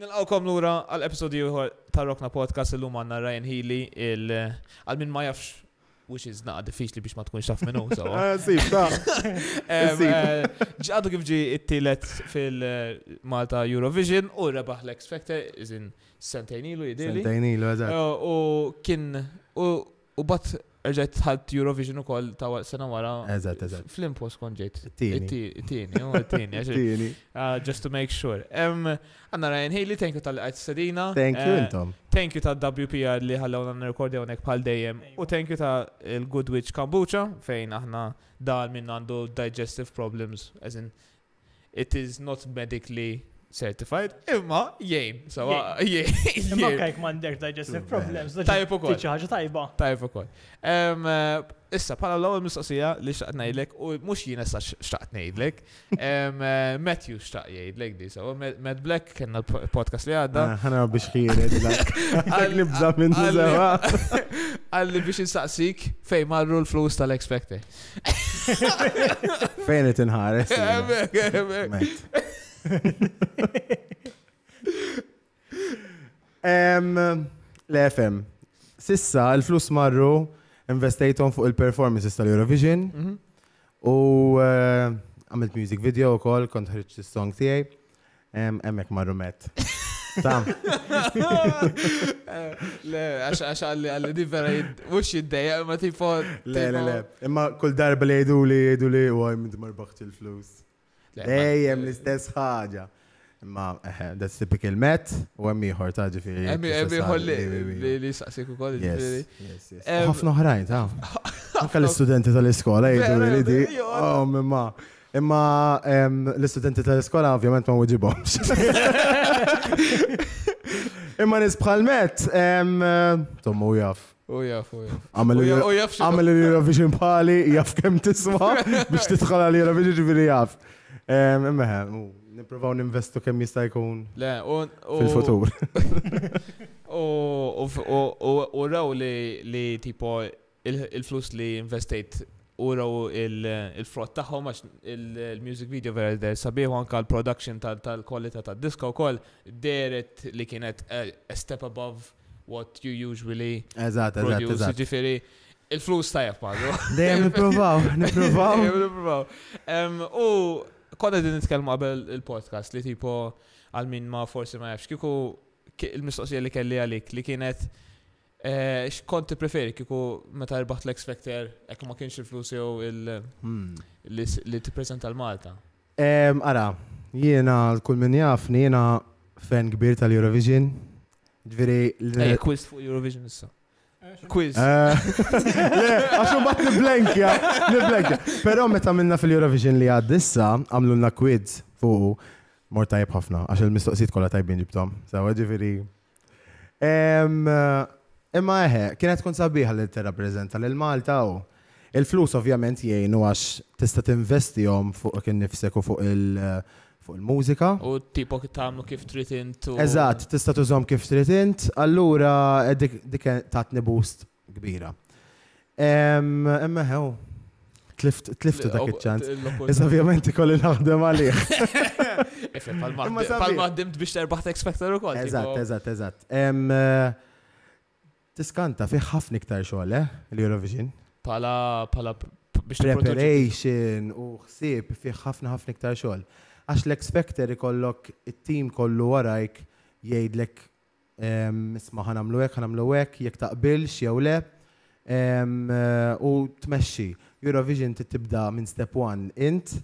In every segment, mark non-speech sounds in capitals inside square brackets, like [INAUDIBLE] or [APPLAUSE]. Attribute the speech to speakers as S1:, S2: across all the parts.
S1: Nilqawkom lura għal episodju ta' Rokna Podcast l-lum għanna Ryan Healy il għal min ma jafx which is naqa diffiċli biex ma tkunx taf minnu. [LAUGHS] Eh, ta' [LAUGHS] eh, eh, Ġadu kif ġi it-tielet fil-Malta Eurovision u rebaħ l-X Factor, izin sentejnilu jidili. Sentajnilu, eżat. U kien, u bat Eġet tħalt Eurovision u koll ta' sena wara. Eżat, eżat. Fl-impos kon ġejt. Tini. Tini, tini. Just to make sure. Għanna Ryan Haley, thank you tal-għajt sedina. Thank you, eh, intom. Thank you ta' WPR li ħallawna għanna rekordja unek pal dejjem. U thank you ta' il-Good Witch Kombucha, fejn aħna dal minn għandu digestive problems. As in, it is not medically certified, imma jien, [LAUGHS] so jien. Imma kajk mandek digestive problems. Tajb ukoll. ħaġa tajba. Tajb ukoll. Eh, issa, pala l-ewwel mistoqsija li xtaqt ngħidlek u mux jien issa xtaqt ngħidlek. Eh, Matthew xtaq jgħidlek di so Matt Black kena l-podcast li għadda. Ah,
S2: ħana biex ħienet eh, [LAUGHS] [LAUGHS] Għalli Nibża minn zewa. Għalli
S1: biex insaqsik fej marru l-flus tal-expecte. Fejn
S2: qed inħares. L-FM. Sissa, il flus marru investejtom fuq il-performances tal-Eurovision mhm. u eh, għamilt music video u kol, kont ħriċ il song tijaj, emmek marru met. [LAUGHS] Tam. Eh,
S1: le, għax għax għalli għalli di vera
S2: mux jiddeja, imma tipo. Le, le, le. Imma kull darba li jgħidu li jgħidu li u għaj minn marbaħt il-flus. Dejjem l-istess ħaġa. Ma, eh, that's typical Met, u għemmi ħor ta' ġifiri. Għemmi ħor
S1: li saqsik u koll. Ħafna
S2: ħrajn, ta' [LAUGHS] Anka l-studenti tal-iskola jgħidu li di. Oh, imma. Imma l-studenti tal-iskola ovvjament ma' uġibomx. [LAUGHS] Imma nisbħal Met, eh, tommu U jaf, u jaf. Għamil l-Eurovision pali, jaf kem tiswa [LAUGHS] biex titħol l-Eurovision ġifiri jaf. Mmeħe, niprofaw n ninvestu kemm jista' jkun fil-futur.
S1: [LAUGHS] U raw li tipo il-flus li investejt raw il-frott taħħom għax il-music video vera der sabiħu anka l-production tal-kwalità tal-diska u koll deret li kienet a step above what you usually eżat, eżat, Eżat, ġifiri, il-flus tajab ma' Dejem niprofaw, [LAUGHS] niprofaw. Dejjem niprofaw. U konna din nitkellmu qabel il-podcast li tipo għal min ma forsi ma jafx kiku il-mistoqsija li kelli għalik li kienet eh, x'kont preferi kiku meta rbaħt l-X ekk jekk ma kienx il-flus jew hmm. li tippreżenta l-Malta.
S2: Ara, jiena l-kull min jafni jiena fan kbir tal-Eurovision. Ġveri. Quiz
S1: fuq Eurovision issa. Quiz. Eh, [LAUGHS]
S2: Għaxu bat niblenkja, niblenkja. Pero meta minna fil-Eurovision li għaddissa, għamlunna quiz fuq mor tajb ħafna, għax il-mistoqsit kolla tajbin ġibtom. Sa ġifiri. Imma eħe, kienet tkun sabiħa li t-rapprezenta l-Malta u il-flus ovvjament jgħinu għax tista' tinvestihom fuq kien nifsek u fuq il- fuq il-mużika.
S1: U tipo tagħmlu kif trid int. Eżatt,
S2: tista' tużhom kif trid int, allura eh, dik tatni boost kbira. Emma tliftu dak oh, iċ-ċans. Iżda ovvjament ikolli naħdem għalih. [LAUGHS]
S1: Palma ħdimt biex terbaħt ekspektar ukoll. Eżatt,
S2: eżatt, eżatt. Eh, tiskanta fi ħafna iktar xogħol eh, l-Eurovision. Pala pala biex preparation u ħsieb fi ħafna ħafna iktar xogħol għax l-X ikollok it-tim kollu warajk jgħidlek isma ħanamlu hekk ħanamlu hekk jekk taqbilx jew le eh, u tmexxi. Eurovision tibda minn step 1 int,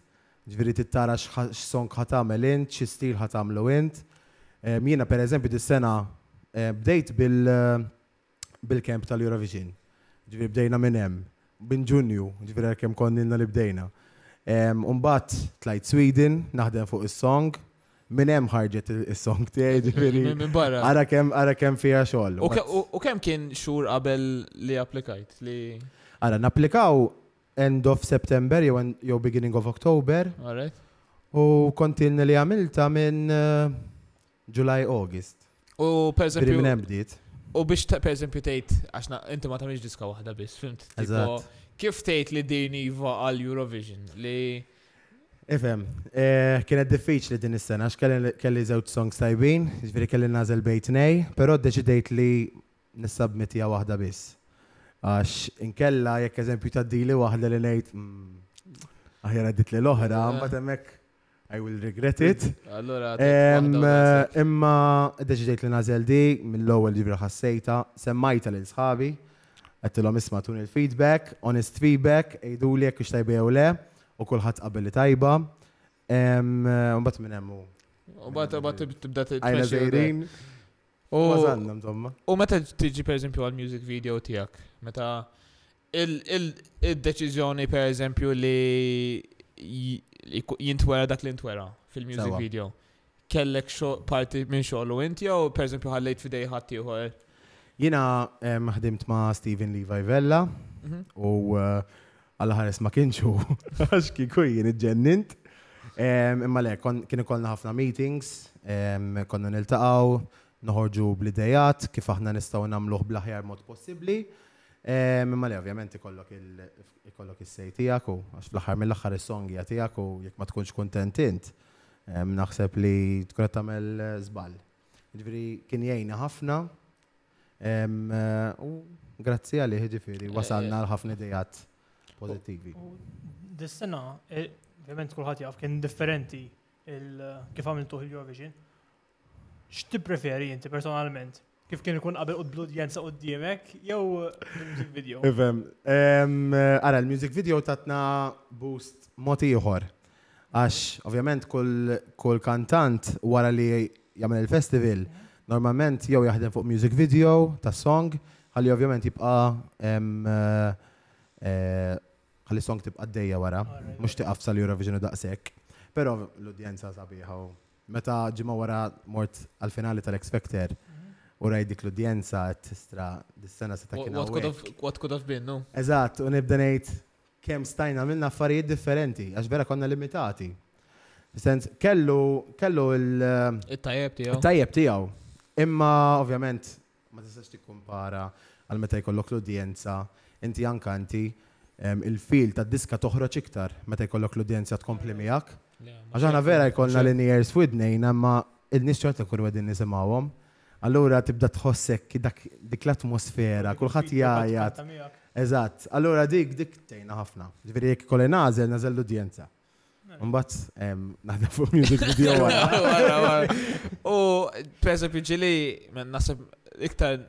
S2: ġviri t-tara x-song ħatamel int, x-stil ħatamlu int. Jiena per eżempju dis-sena eh, bdejt bil-kamp eh, tal-Eurovision. Ġviri bdejna minn hemm, bin ġunju, ġviri kemm konninna li bdejna. Umbat tlajt Sweden, naħdem fuq is-song, minn hemm ħarġet is-song tiegħi ġifiri. [LAUGHS] Minn barra. Ara kemm ara kemm fiha xogħol.
S1: U kemm kien xur qabel li applikajt li.
S2: Ara napplikaw end of September jew beginning of October. Alright. U kontin li għamilta minn eh, July August.
S1: U per eżempju. Minn bdiet. U biex per eżempju tgħid għax inti ma tagħmilx diska waħda biex, fimt. Eżatt. Kif tgħid li din iva għal Eurovision? Li
S2: Ifem, eh, kienet diffiċli din is-sena għax kelli żewġ songs tajbin, ġifieri kelli nażel bejt nej, però ddeċidejt li nissabmitija waħda biss. Għax inkella jekk eżempju ta' dili waħda li ngħid mm, aħjar għaddit li l-oħra, eh. mbagħad hemmhekk I will regret it. Allora, imma deċidejt li nażel di mill-ewwel ġibra ħassejta, semmajta lil sħabi għattilom isma tun il-feedback, honest feedback, ejdu li jekk ixtajbi jew le, u kullħat qabel li tajba. bat minn emmu. U bat bat tibda t-tibda t-tibda.
S1: U meta tiġi per eżempju għal-music video tijak, meta il-deċizjoni per eżempju li jintwera dak li jintwera fil-music video. Kellek parti minn xogħol u inti u per eżempju ħallejt fidej ħadd ieħor
S2: Jina eh, maħdimt ma' Steven Levi Vella mhm. u eh, għal-ħares ma' kienxu [LAUGHS] għax kiku jien iġġennint. Imma le, kien ikollna ħafna meetings, konna niltaqaw, noħorġu bl-idejat, kif aħna nistaw namluħ bl-ħjar mod possibli. Imma le, ovvjament, ikollok il-sej tijak u għax fl-ħar mill-ħar il-songja tijak u jek ma tkunx kontentint, naħseb li tkun tamel zbal. Eh, Ġviri, kien jajna ħafna, Eh, u grazzi għalli ġifiri, wasalna l-ħafna dejat pozitivi.
S3: Dis-sena, eh, ovvijament kullħat jaf, kien differenti kif għamiltu il-Eurovision. X'ti preferi inti personalment? Kif kien ikun qabel qod l-udjenza qoddimek jew music video?
S2: Ifhem. Ara l-music video tatna boost mod ieħor. Għax ovvjament kull kantant wara li jagħmel il-festival. Yeah. Normalment jew jaħdem fuq music video ta' song, ħalli ovvjament jibqa' eh, eh, ħalli song tibqa' d-dejja wara, mhux tiqaf sal-Eurovision u daqshekk. Però l-udjenza sabiħa u meta ġimma wara mort għal-finali tal-X Factor mhm. u raj dik l-udjenza tistra dis-sena se ta' kien. What could have been, no? Eżatt, u nibda ngħid kemm stajna minna affarijiet differenti għax vera konna limitati. Sens kellu kellu eh, il-tajjeb tiegħu. Il-tajjeb tiegħu. Imma, ovvjament, ma tistax tikkumpara għal meta jkollok l-udjenza, inti inti il-fil ta' diska toħroġ iktar meta jkollok l-udjenza tkompli miegħek. Għaxana vera jkollna l-injers widnejn, imma il-nis ċorta kur għedin nisimawom. Allura tibda tħossek dik l-atmosfera, kulħadd jgħajat. Eżatt, allura dik dik tejna ħafna. Ġifieri jekk kolli nażel, nażel l-udjenza. Mbatt, naħda fuq music video [LAUGHS] wara. U
S1: pereżempju men naħseb iktar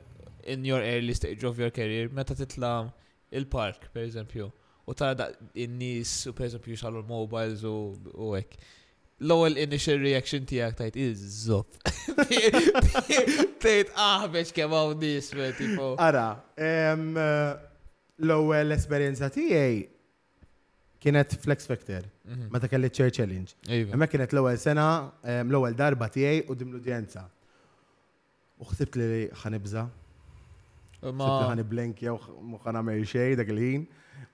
S1: in your early stage of your career meta titla il-park per eżempju, u tara in nis u per eżempju xallu mobiles u hekk l-ewwel initial reaction tiegħek tajt iż-żob. [LAUGHS] ah biex kemm hawn nies tipo. Ara,
S2: eh, l-ewwel esperjenza tiegħi kienet Flex Factor, mhm. meta kelli Chair Challenge. Hemmhekk iva. kienet l-ewwel sena, l-ewwel darba tiegħi u dim l-udjenza. U ħsibt li ħanibża. Ma ħaniblenkja u mħan għamil xej dak il-ħin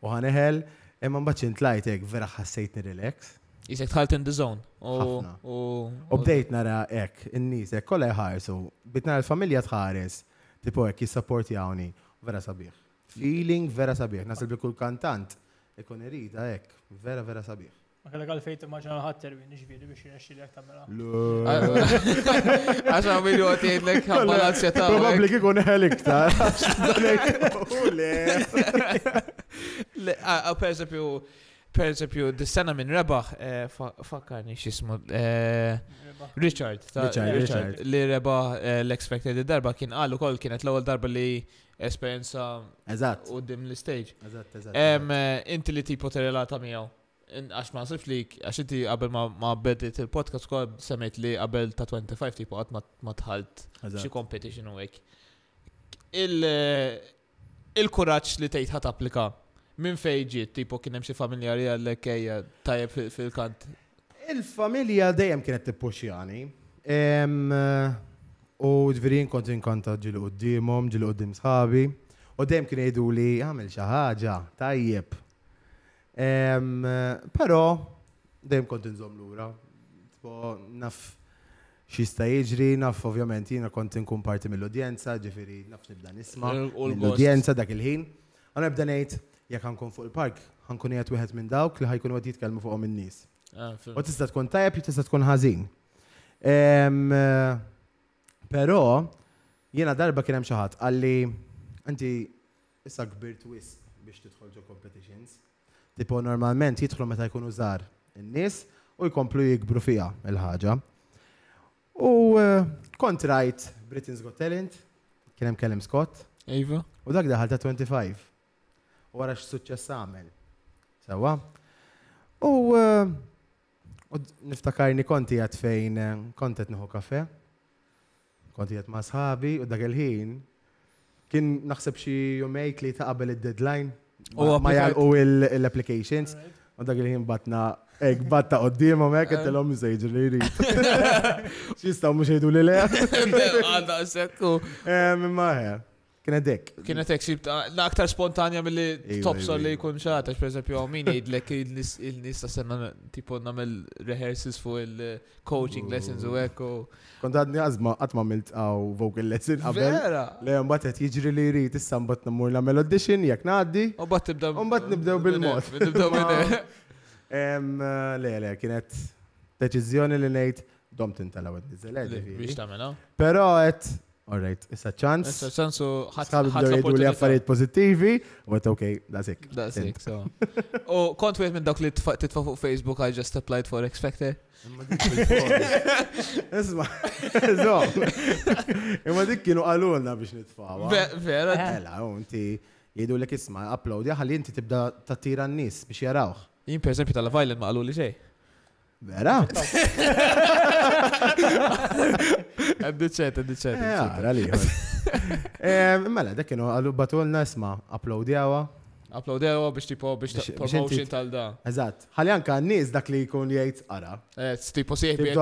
S2: u ħaneħel, imma mbagħad intlajt hekk vera ħassejtni relax.
S1: Isek tħalt in the zone. U
S2: bdejt nara hekk, in-nies hekk kollha jħarsu, bitna l-familja tħares, tipo hekk jissapportjawni, vera sabiħ. Feeling vera sabiħ, nasib li kull kantant ikun irida ek, vera vera sabiħ. Ma kellek
S3: għalfejn timmaġina ħatter minn ġbiri biex jirnexxi lek tagħmilha. [LAUGHS] Għaxa milju
S1: qed jgħidlek ħabbalazz ta' Probabbli kikun
S2: ħel iktar.
S1: Per eżempju, per eżempju, dis-sena minn rebaħ eh, fakkarni x'ismu. Eh, Richard, Richard, li reba eh, l-expected darba kien għallu kol kienet l-ewwel darba li esperienza U dim l-stage. Eżatt, eh, Inti li tipo terrelata miegħu. Għax ma sifx li, għax inti qabel ma bedit il-podcast kol semmejt li qabel ta' 25 tipo għat ma tħalt xi competition u hekk. il eh, kuraċ li tgħid ħat applika minn fejn ġiet, tipo kien hemm xi familjari għallek ejja fil-kant
S2: Il-familja dejjem kienet tippuxjani. U ġverin kont inkanta ġil qoddimhom, ġilu qoddim sħabi. U dejjem kien jgħidu li għamil xi ħaġa tajjeb. Però dejjem kont inżomm lura. Naf xista jiġri, naf ovvjament jina kont inkun parti mill-udjenza, ġifiri naf nibda nisma. L-udjenza dak il-ħin. Għana nibda ngħid jekk għankun fuq il-park, għankun jgħat wieħed minn dawk li ħajkun għad jitkellmu fuqhom minn nies U ah, tista' tkun tajab, tista' tkun ħażin. Eh, però jiena darba kien hemm xi ħadd għalli inti issa kbirt wis biex tidħol ġo competitions. Tipo normalment jidħlu meta jkunu żgħar in-nies u jkomplu jikbru fiha il-ħaġa. U eh, kont rajt Britain's Got Talent, kien hemm kellem Scott. Iva. U dak daħal ta' 25. U għara x-suċċess għamel. Sawa? U eh, U niftakarni konti għat fejn eh, kontet nħu kafe, konti għat sħabi u dak il-ħin kien naħseb xie jumejk li ta' qabel id-deadline u jalqu l-applications u dak il-ħin batna Ek, batta għoddim u mek, għet l għattilom mizajġu li jri. Xistaw mux jidu li le.
S1: Għadda,
S2: sekku. Mimma ħe. Kienet dek. Kienet
S1: dek, la aktar spontanja mill-li iva, topsol iva, li iva. jkun xaħta, per eżempju, min jgħidlek il-nis ta' sena tipo namel rehearsals fu il-coaching eh, lessons u
S2: eko. Kont għadni għazma għatma milt għaw vocal lesson għabel. Vera. Le mbatt għet jġri li jrid, issa mbatt namur namel audition, jek naħaddi. U mbatt nibdaw. U mbatt nibdaw bil-mod. Nibdaw bil [LAUGHS] eh, Le, le, kienet deċizjoni li nejt Domtin tal għed nizel. Biex tamela. Pero għet Alright, it's a chance. ċans hat hat bdew li affarijiet pozittivi, u għet that's it. That's it, so.
S1: U kont wieħed minn dawk li titfa' fuq Facebook, I just
S2: applied for X Factor. Isma, zo, imma dik kienu għalulna biex nitfawa. Vera, Ela, eh, unti jidu l-ek isma, uploadja, ħalli inti tibda tattira n-nis biex jarawħ. Jien per esempio tal-Violent ma għaluli xej. Vera? [LAUGHS] [LAUGHS] Għaddiċet, [LAUGHS] għaddiċet. Għara eh, li. [LAUGHS] Ehm, mela, dak kienu għallu batulna isma, uploadjawa.
S1: Uploadjawa biex tipo biex promotion tal-da.
S2: Eżat, ħalli anka n-nis dak li jkun jgħid ara. Eh, tipo sieħbi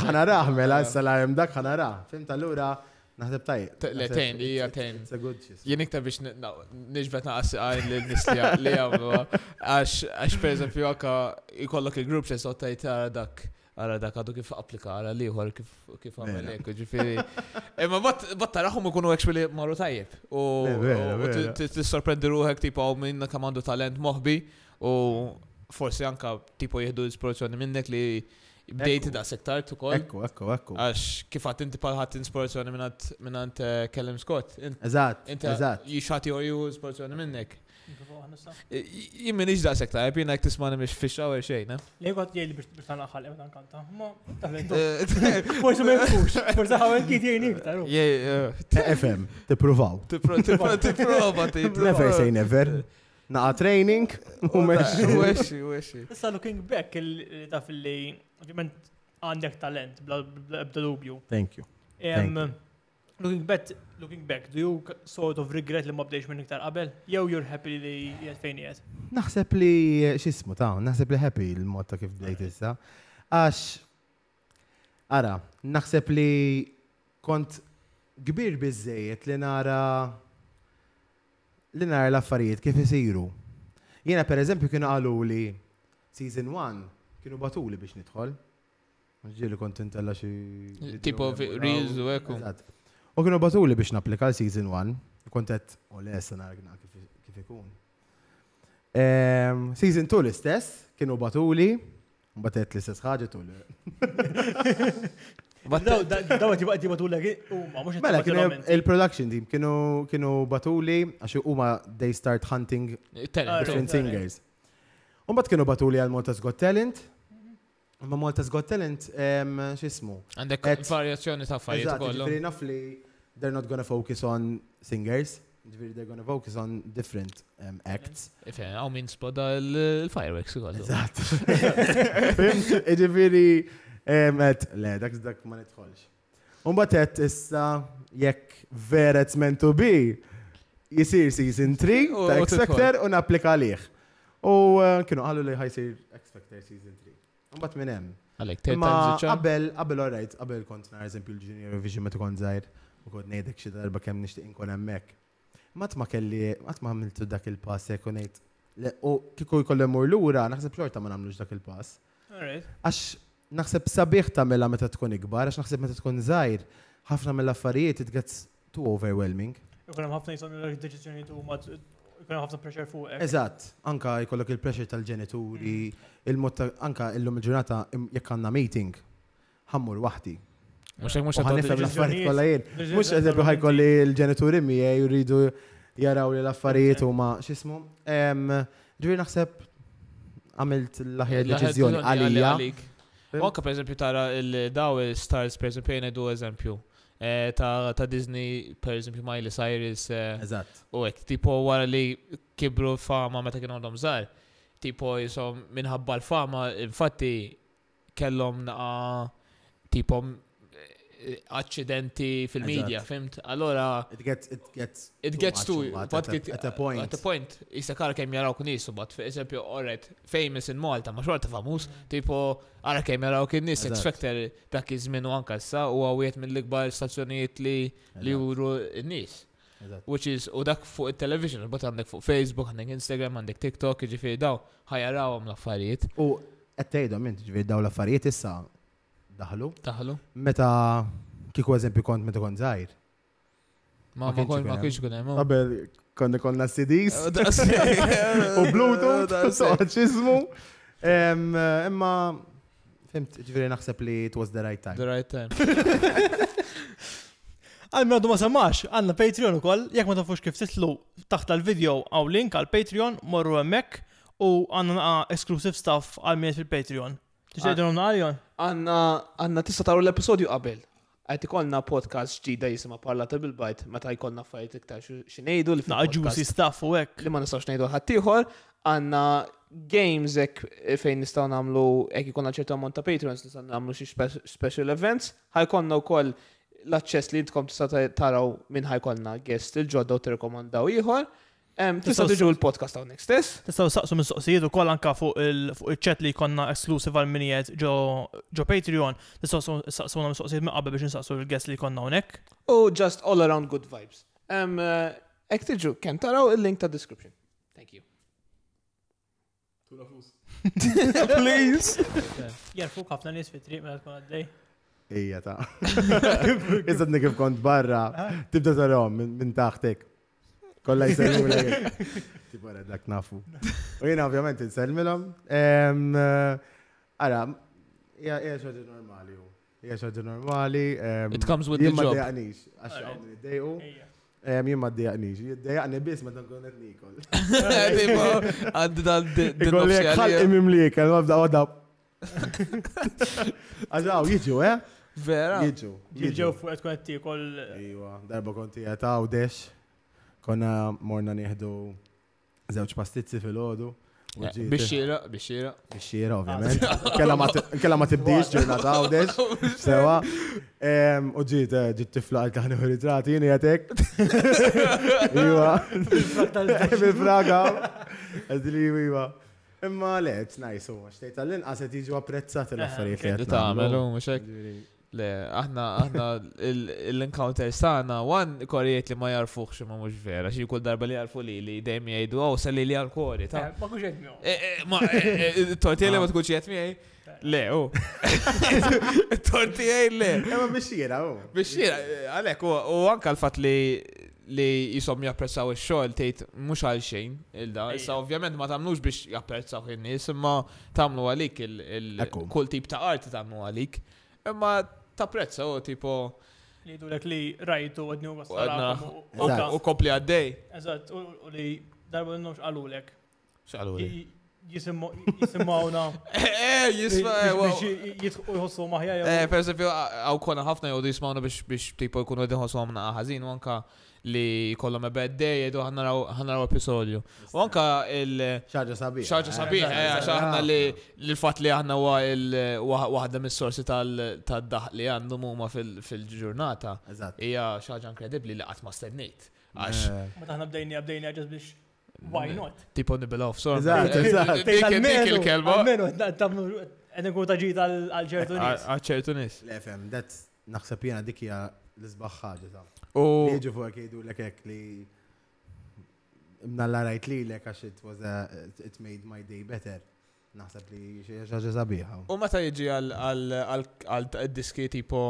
S2: ħana mela, s-salajem dak ħana raħ. Fim tal-ura, Naħseb tajt. Le, ten,
S1: li jgħatejn. Jien iktar biex nġbet naqas għajn li nistja li għamlu. Għax, per eżempju, għaka ikollok il-grupp xe sottajt għara dak għara dak għadu kif applika, għara liħor kif għamel mela. ekku, ġifiri. Imma bat ikunu actually marru tajjeb. U mela, mela, t-sorprendi ruħek tipo għaw minna kamandu talent moħbi u forsi anka tipo jihdu ispirazzjoni minnek li bdejti da sektar tu kol. Ekku, ekku, ekku. Għax kif għat inti palħat inspirazzjoni minnant eh, Kellem Scott. Eżat, eżat. Jixħati u għorju ispirazzjoni minnek. Jimmin iġ daqsek ta' jep, tismani miex fisċa u xejn.
S3: Jgħu għat jgħi biex tan għal jgħu kanta. Ma, taħlejtu. Forse ma jgħux, forse għawen kiti jgħin iktar.
S2: Oh. Eh, FM, t training, u meċi. U meċi,
S3: u meċi. Issa looking back, taf li, ovvijament, għandek talent, bla dubju. Thank you. Looking back, looking back, do you sort of regret li ma bdejx minn iktar qabel? Jew you're happy li jgħed fejn jgħed?
S2: Naħseb li xismu ta' naħseb li happy l-mod ta' kif bdejt issa. Għax, ara, naħseb li kont kbir bizzejiet li nara li nara l-affarijiet kif isiru. Jena per eżempju kienu għalu li season 1 kienu batuli biex nidħol. Ġili kont intella xie. Tipo reels u ekku. U kienu batu li biex naplika l-season 1, kontet u l-essa nargna kif ikun. Ehm, season 2 l-istess, kienu batu batuli, batet l-istess ħagġa tu li. għati għati batuli għi,
S3: umma, mux Mela, kienu
S2: il-production team, kienu batu li, batuli, u ma they start hunting eh, different singers. Un bat kienu batu li għal Malta's Got Talent, Ma Malta's Got Talent, ehm, xismu?
S1: Għandek variazzjoni ta' affarijiet kollu. Għandek naf li
S2: they're not gonna focus on singers. They're gonna focus on different um, acts.
S1: If I eh, mean spoda uh, l-fireworks kollu. Eżatt. [LAUGHS]
S2: Ġifiri, għet, le, dak Um, but that is għet issa where it's meant to be, jisir season 3 the X-Factor u napplika liħ. U kienu li ħajsir X-Factor season 3. Umbat minn hemm. Għalek, Ma qabel, qabel, all right, qabel kont na' eżempju l-Junior Vision meta kont zaħir u kod nejdek xi darba kemm nixtieq inkun hemmhekk. Matma ma kelli, mat ma għamiltu dak il-pass jekk u ngħid. U kieku jkollu mur lura, naħseb xorta ma nagħmlux dak il-pass.
S3: Għax
S2: naħseb sabiħ mela meta tkun ikbar, għax naħseb meta tkun zaħir, ħafna mill-affarijiet it gets too overwhelming.
S3: Ukoll ħafna jisom il-deċiżjoni tu ma Kuna ħafna pressure fuq. Eżatt,
S2: anka jkollok il-pressure tal-ġenituri, mm. il mutta anka il-lum il-ġurnata jekk għandna meeting, ħammur waħdi, Mux għek mux għan nifem l-affarijiet kolla jien. Mux eżempju ħaj kolli l-ġenituri mi jridu jaraw li l-affarijiet u ma xismu. Ġviri naħseb għamilt l-ħajja deċizjoni għalija.
S1: Okka per eżempju tara il-daw stars per eżempju jena du eżempju. Eh, ta' Disney per eżempju Miley Cyrus. Eh, Eżat. U għek tipo għara li kibru fama meta kienu għandhom zar. Tipo jisom minħabba l-fama, infatti kellom naqa tipo accidenti fil-medja, fimt? Allora. It gets, it gets. It gets to you. At, at, at a point. At a point, jista kar kem jaraw nisu, bat for example alright, famous in Malta, ma xorta famous tipo, ara kem jaraw kien nis, X-Factor dak iż anka sa, u għawiet minn l-ikbar stazzjonijiet li li juru nis Which is, u dak fuq il-television, bat għandek fuq Facebook, għandek Instagram, għandek TikTok, ġifiri daw, ħajaraw għam laffariet. U
S2: għattajdu, inti ġifiri daw laffariet issa, daħlu. Daħlu. Meta kiku eżempju kont meta kont zaħir. Ma ma kont ma kunem. Qabel konna konna CDs. [LAUGHS] [LAUGHS] U Bluetooth, [LAUGHS] soċismu. Imma fimt ġifieri naħseb li it was the right time. The right time.
S3: Għal għadu ma semmax, għanna Patreon u koll, jek ma tafux kif titlu taħt l-video għaw link għal Patreon, morru għemmek u għanna uh, esklusiv staff għal-miet fil-Patreon. Tixtieqdilhom ah.
S1: naqaljon? Għanna, għandna tista' taru l-episodju qabel. Għajti ikollna podcast ġdida jisima parla ta' bil-bajt, meta jkollna fajt iktar xinejdu li fil si staff u hekk. Li ma nistax ngħidu ħaddieħor, għandna games ek eh, fejn nistaw namlu ek ikonna ċertu għamon ta' patrons nistaw namlu xi special events, ħajkonna wkoll l-aċċess li jintkom tista' taraw minn ħajkolna guest il-ġodda u tirrekomandaw ieħor. Tista' tiġu l-podcast hawnhekk
S3: stess. Tistgħu saqsu mistoqsijiet ukoll anka fuq il-chat li konna esklusiv għal minijiet ġo Patreon. saqsu minn soqsijiet minn qabel biex nsaqsu l-guest li konna hawnhekk. U just all around good vibes.
S1: Eh, Ek tiġu kem taraw il-link ta' description.
S3: Thank you. [LAUGHS] Please. Jarfuk ħafna nies fit-triq mela tkun għaddej.
S2: Ija ta' [LAUGHS] Iżad kif kont barra, ah. tibda tarom minn taħtek. Kolla [LAUGHS] jiselmu l Tipo dak nafu. U jina ovvjament nselmilom. Għara, eh, hija xaġa normali u. Hija normali. It comes with the job. Jimma dejaqnix, għax għamni dejqu. Jimma dejaqnix, dejaqni bis ma dan konet nikol. [LAUGHS] Tipo, għaddi dan d-dikol. Għal imim li kan, għabda għadda. Għazaw, jiġu, eh?
S3: Vera? Jiġu. Jiġu fuq għet konti kol.
S2: Iwa, darba konti għet għawdex. Konna morna nieħdu zewċ pastizzi fil-ħodu. Eh, bixxira, bixxira. Bixxira, ovvjament. Ah, kella ma tibdix ġurnata [LAUGHS] għawdex. Sewa. U eh, ġit tifla għal taħni ritrati, jini għatek. Iwa. Bifraga. Għadri, iwa. Imma le, it's nice, u għaxtejt għallin għaset iġu apprezzat l-affarijiet. Eh, Għamelu, mxek.
S1: Le, aħna, aħna, l-encounter sana, għan korijiet li ma jarfuħ xe ma mux vera, xie kull darba li jarfu li li dejjem jgħidu, għaw, oh, salli li għal-kori, ta' eh, ma kuxet miħu. Eh, eh, ma, tortijaj ah. ma tkuċiet miħaj? Le, oh. [LAUGHS] oh. u.
S2: Tortijaj le. Ma bixira, u. Bixira,
S1: għalek, u anka l-fat li li jisom japprezzaw il-xol tejt mux għal xejn il-da. Issa ovvjament ma tamnux biex japprezzaw il-nis, imma tamlu għalik il-kull tip ta' art tamlu għalik. Imma ta' prezza u oh, tipo. Li du li
S3: rajtu għadni u għasna. U kopli għaddej. Eżat, u li darba n-nomx għalulek. Xalulek. jisimawna. [LAUGHS] Eh, jisma. Jitħossu maħja. Eh, per
S1: esempio, għaw kona ħafna jgħu jismawna biex tipo jkunu għedin ħossu għamna ħazin u anka li kollha a bad day ħanna raw episodju. U anka il- ċaġa sabiħ. ċaġa eh, eh, sabiħ, ħanna li l-fat li ħanna il- waħda mis-sorsi tal-daħ li għandhom huma fil-ġurnata.
S3: Hija ċaġa inkredibli li qatt ma stennejt. Għax. Eh. Ma taħna bdejni bdejni ġas biex Why mm. not? Tipo nibela
S2: off, sorry. Eżatt,
S3: Dik il kelba Menu, għedin taġi tal-ċertu Għal-ċertu
S2: nis. Le, fem, dat naħseb jena dikja l-izbaħħa ġita. U. Jiġu fuq l li mnalla rajt li l għax it was a, it made my day better. Naħseb li xaġa sabiħa. U
S1: meta jiġi għal diski tipo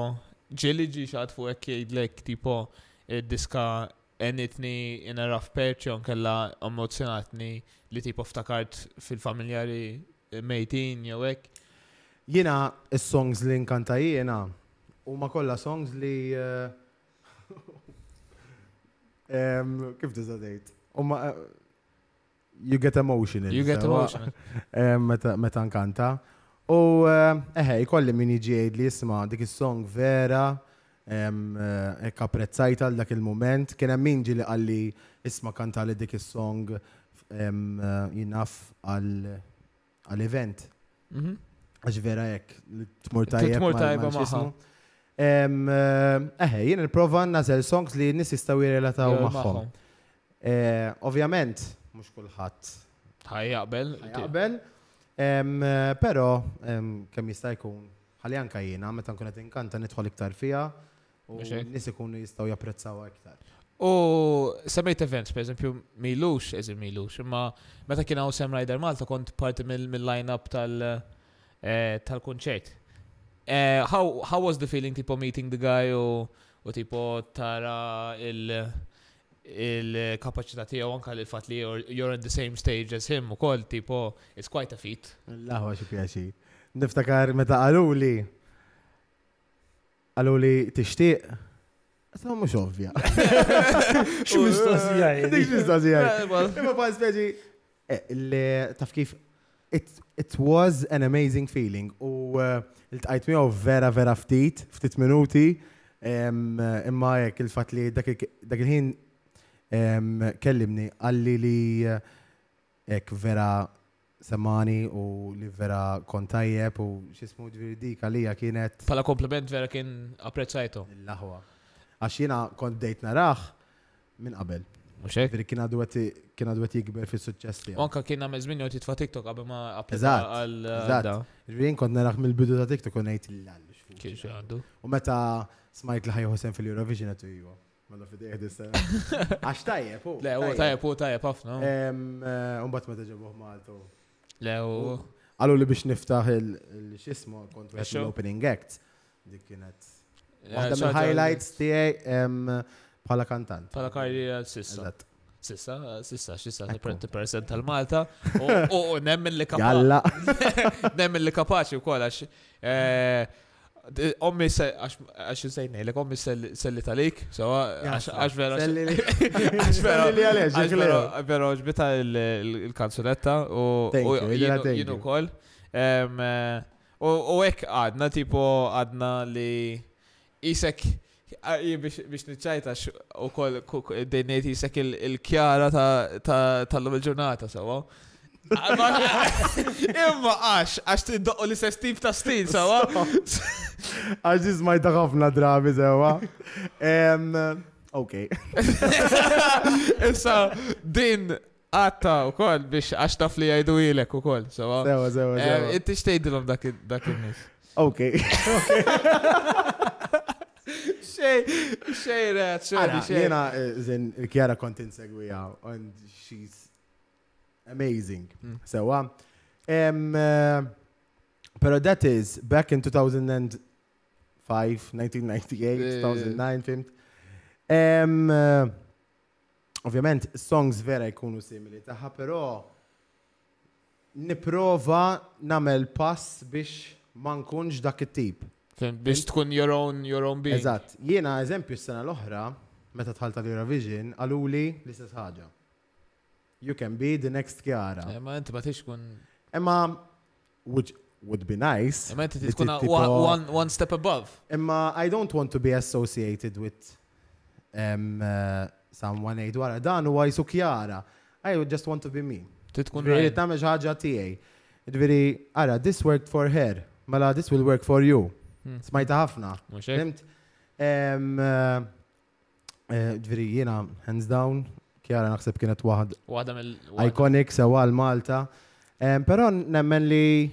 S1: ġili ġi xaħat fuq ek jgħidlek tipo diska enitni in a rough patch jon kella emozjonatni li tipo ftakart fil-familjari mejtin jew hekk.
S2: Jina, s-songs li nkanta jina, u ma kolla songs li uh, Kif tiżadejt? Umma, eh, you get emotional. You get emotional. Meta nkanta. U eh, eħe, jkolli min iġi li jisma dik is-song vera, eh, ekk apprezzajta għal dak il-moment, kien hemm min ġi li għalli isma kanta li dik is-song jinaf għal event. Mhm. Għax vera ekk, t-murtajba Tmur Eħe, eh, eh, jien niprofa nażel songs li nis jistaw jirrelataw maħħom. Eh, ovvjament, mux kullħat. Ħajjaqbel. Ħajjaqbel. Pero, kemm jista' jkun, ħalli anka jiena, meta nkun qed inkanta nidħol iktar fija u nis ikunu jistaw japprezzaw iktar.
S1: U semmejt events, per eżempju, Milux, eżem Milux, imma meta kien hawn Sam Rider Malta kont parti mill-line-up tal-konċert. Eh, how, how was the feeling tipo meeting the guy u, u tipo tara il- il-kapacità tiegħu anke l fatt li you're at the same stage as him ukoll tipo it's quite a feat. La
S2: Laħwa xi pjaċi. Niftakar meta qaluli qaluli tixtieq Sa mhux ovvja. [LAUGHS] X'mistoqsija. [LAUGHS] Dik mistoqsija. Eh, Imma pa' speċi eh, taf kif it, it was an amazing feeling. U uh, l-tqajt miegħu vera vera ftit, ftit minuti, uh, imma jekk il-fat li dak il-ħin kellimni għalli li jekk uh, vera semani u li vera kontajjeb u xismu ġviri kalija għalija kienet.
S1: Pala kompliment vera kien apprezzajtu. L-laħwa.
S2: Għaxina kont dejt narax minn qabel. Muxek? Dik kien għadu għati kien għadu għati jikber fi suċċess
S1: Anka kien għamil zmin jgħati tfa TikTok għabba ma applika għal. Uh, eżatt.
S2: Rin kont narax mill-bidu ta' TikTok u ngħid li għallix. Kiex għandu. U meta smajt li ħajja Hossein fil-Eurovision għatu jgħu. Malla fidejh dissa. [LAUGHS] Għax tajjeb u. Le, u tajjeb u tajjeb ħafna. Eh, Umbat meta ġabuħ Maltu. Le, u. Għallu li biex niftaħ il-xismu kont l-opening act. Dik kienet. Eh, waħda mill-highlights tiegħi Pala kantant.
S1: Pala karriera eh, eh, sissa. Sissa, sissa, sissa, t percent tal-Malta. U nemmen li kapaxi. Jalla. [LAUGHS] Nemmen li kapaxi u kol, għax. Eh, ommi għax sejnej, l ommi selli talik, sawa, għax vera. [LAUGHS] Għax vera. li għalex, għax vera. għax Vera, ġbita il-kanzunetta u jinu kol. U għek għadna, tipo għadna li isek Ah, biex nċajta u koll dejnejt jisek il-kjara tal-lum il-ġurnata, sawa. [LAUGHS] Imma għax, għax t-doqqu li s-estif ta' stil, sawa.
S2: Għax di smajta ħafna drabi, sawa. Ok. [LAUGHS] Issa,
S1: din għatta u koll biex għax taf li għajdu jilek u koll, sawa. Sawa, sawa. sewa. Inti xtejdilom dak il-nis.
S2: Ok. [LAUGHS]
S4: Xej, xej, xej. Jena, eh,
S2: zin, Kiara kont insegwija, and she's amazing. Mm. So, um, pero that is back in 2005, 1998, 2009, fimt. Um, ovvjament, songs vera jkunu simili taħa, pero niprofa namel pass biex ma dak it-tip. Biex tkun your own, your own being. Eżat, jiena eżempju s-sena l ohra meta tħalta l-Eurovision, għaluli l-istess ħaġa. You can be the next Kiara. Imma eh, inti ma tixkun. Imma, which would be nice. Imma eh, inti tkun one, one step above. Imma I don't want to be associated with um, uh, someone eight wara. Dan huwa jisu Kiara. I would just want to be me. Titkun. Veri tamme ħaġa tiegħi. Veri, ara, this worked for her. Mala, this will work for you. Hmm. Smajta ħafna. Fimt? Eh, eh, ġviri jena, hands down, Kjara naħseb kienet wahad. Wahda mill Iconic sewa l-Malta. Pero nemmen li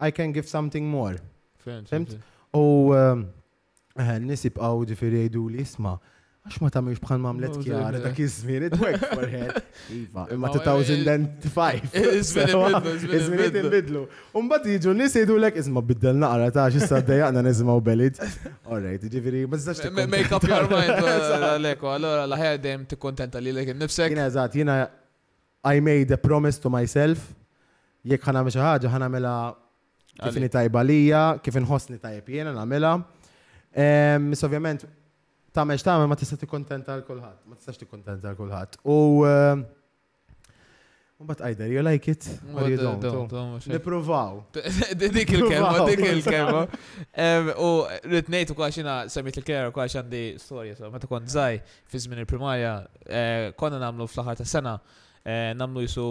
S2: I can give something more. Fimt? U eh, nisib għaw ġviri jidu li isma' Għax ma tamiex bħal mamlet oh, kjara dak iż-żmien, it worked for her. [LAUGHS] Iva, imma 2005. [LAUGHS] Iż-żmien [LAUGHS] inbidlu. Umbat jiġu nies l-ek, izma biddel naqra ta' xi sa nizma u belid. Alright, iġiviri, ma tistax Make up
S4: your mind
S1: uh, leku, allora la ħajja ti kontenta li l lek innifsek. Jina,
S2: zaħt, jina, I made a promise to myself jek jekk meċa xi ħaġa mela kif inhi tajba lija, kif inħossni tajb jiena nagħmilha. Miss ovvjament tamex tamel ma tista' tikkontenta għal kulħadd, ma tistax tikkontenta għal kulħadd. U eh, But either you like it or you eh, don't. [LAUGHS] Nipruvaw. Dik il-kelma, dik
S1: il-kelma. U rritnejt u kwaxina semmit il-kelma u kwax storja, so meta kont zaj, fizmin żmien il-primarja, eh, konna namlu fl-ħar ta' sena, namlu jisu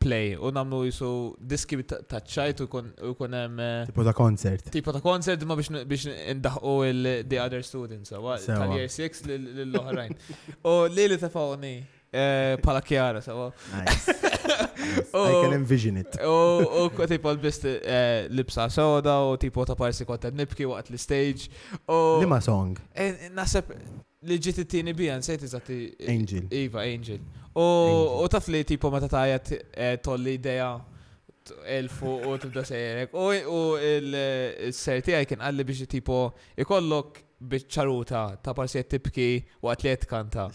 S1: play u namlu jisu diski taċċajt u kun hemm. Eh, tipo ta' koncert. Tipo ta' koncert ma biex il the other students, tal-year 6 l-oħrajn. U li li tafawni eh, pala kjara, sawa. [LAUGHS] I can envision it. U tipo l-bist eh, libsa soda u tipo ta' parsi konta nipki waqt l-stage. Lima song. Nasib li ġiet it-tini bija, nsejt Angel. Iva, Angel. U taf li tipo meta tajat eh, tolli ideja elfu u tibda sejrek. U il eh, serti għaj kien għalli biex tipo ikollok biċ-ċaruta ta' parsiet tibki waqt li kanta.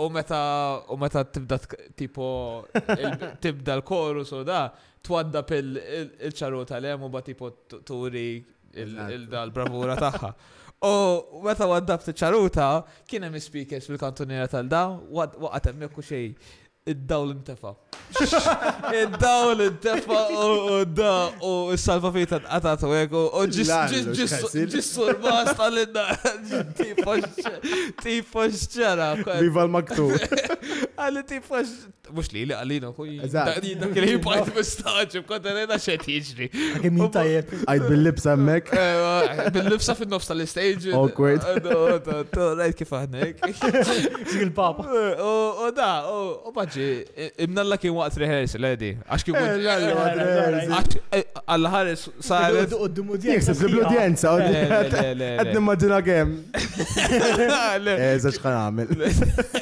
S1: U meta u meta tibda tipo [LAUGHS] tibda l-korus u da twadda il-ċaruta l-em u ba tipo turi il-bravura taħħa. [LAUGHS] U meta waddabt ċaruta, kien hemm speakers fil-kantuniera tal da waqgħet hemmhekk u xejn id-dawl intefa'. Id-dawl, id defa u da, u s-salva fejta t-qatat u għeku,
S4: u ġis-sur basta
S1: l inna tifo
S2: xċara. Viva l-maktu.
S4: Għalli tifo xċara.
S1: Mux li li għallina kuj. Jidna kili jibajt mustaċu, konta rena xet jiġri. Għakim
S2: jintajib. Għajt bil-libsa mek.
S1: Eh, eh, bil-libsa fin-nofs tal-istage. Awkward. Eh, kif għahnek. [LAUGHS] papa. U da, u bħagġi, imnalla kien waqt rehearsal, edi. Għax kif. Eh, eh, għal eh, ħares saret.
S2: Għoddim udjenza. udjenza. Għoddim maġina għem. Eżax xħan għamil.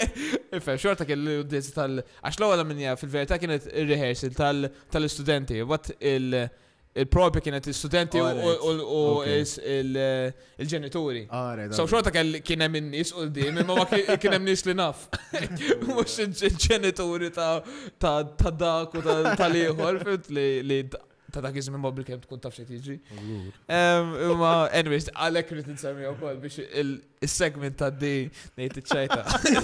S1: [LAUGHS] Ife, xorta kelli udjenza tal. Għax l-għala minnija fil-verita kienet il-rehearsal tal-studenti. Wat il- il-propi kienet il-studenti u il-ġenituri. So xorta kienem minn nis u di, minn ma kienem nis li naf. [LAUGHS] Mux il-ġenituri ta' dak u ta' liħor, fit li ta' dak iż-żmien mobil kemm tkun taf xejn tiġi. Imma anyways, għalhekk irid insemmi wkoll biex il-segment ta' di ngħid iċċajta.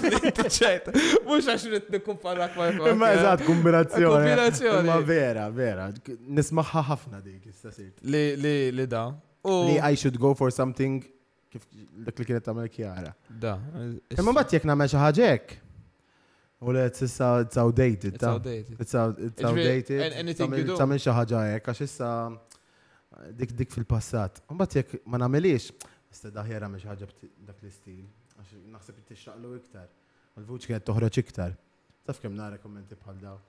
S1: [LAUGHS] ċajta Mhux għax irid nikkumparak ma' jkun. Imma eżatt kombinazzjoni. Kombinazzjoni. Ma'
S2: vera, vera. Nismaħħa ħafna dik issa Li Li li da. Li I should go for something kif dak li kienet tagħmel kjara. Da. Imma mbagħad jekk nagħmel xi ħaġa U it's, sissa, it's outdated. It's outdated. It's, out, it's outdated. Anything you do. Tamen xaħġa jek, għax issa eh, dik dik fil-passat. Mbatt jek ma namelix, issa daħjera miex ħagġa dak l-istil. Għax naħseb it-tixraqlu iktar. Mal-vuċ kienet toħroċ iktar. Taf kem nara kommenti bħal daw.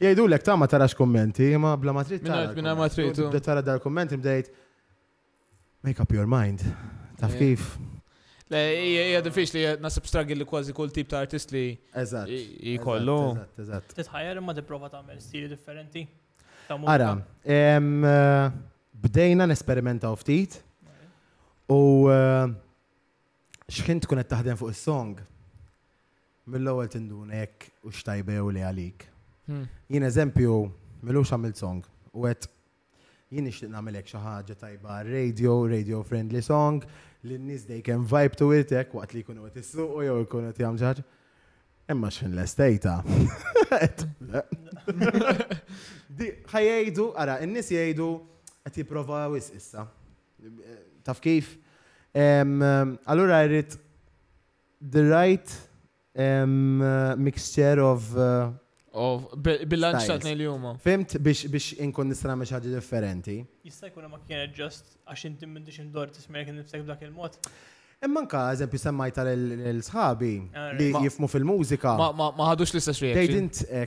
S2: Jgħidu l-ek ta' ma tarax kommenti, ma bla ma ta' tara. Minna ma trid. Bda tara dal kommenti bdejt. Make up your mind. Taf kif?
S1: Ija diffiċ li nasib
S3: stragil li kważi kull tip ta' artist li jikollu. Titħajer imma ta' tagħmel stili differenti. Ara,
S2: eh, bdejna nesperimenta ftit u eh, xħin tkun qed taħdem fuq is-song mill-ewwel tindun hekk u xtajbew li għalik. Hmm. Jien eżempju, milux għamil song u għet jien ixtiq nagħmel hekk xi ħaġa tajba radio, radio friendly song, l-nis they can vibe to it, waqt li kunu għet jissuq u jow kunu għet jamġaġ. Imma xin l-estejta. [LAUGHS] Di, ħajajdu, għara, n-nis jajdu għet jiprofa wis issa. Taf kif? Allura jrid the right um, mixture of uh, Bil-lanċ ta' tnejn li juma. Fimt biex biex inkun nistra me ħaġa differenti.
S3: Jista' jkun ma kienet ġust għax inti m'intix indor tismer kien nifsek b'dak il-mod.
S2: Imman e ka, eżempju, semmajta l-sħabi ah, li jifmu fil-mużika. Ma ħadux li s reaction. They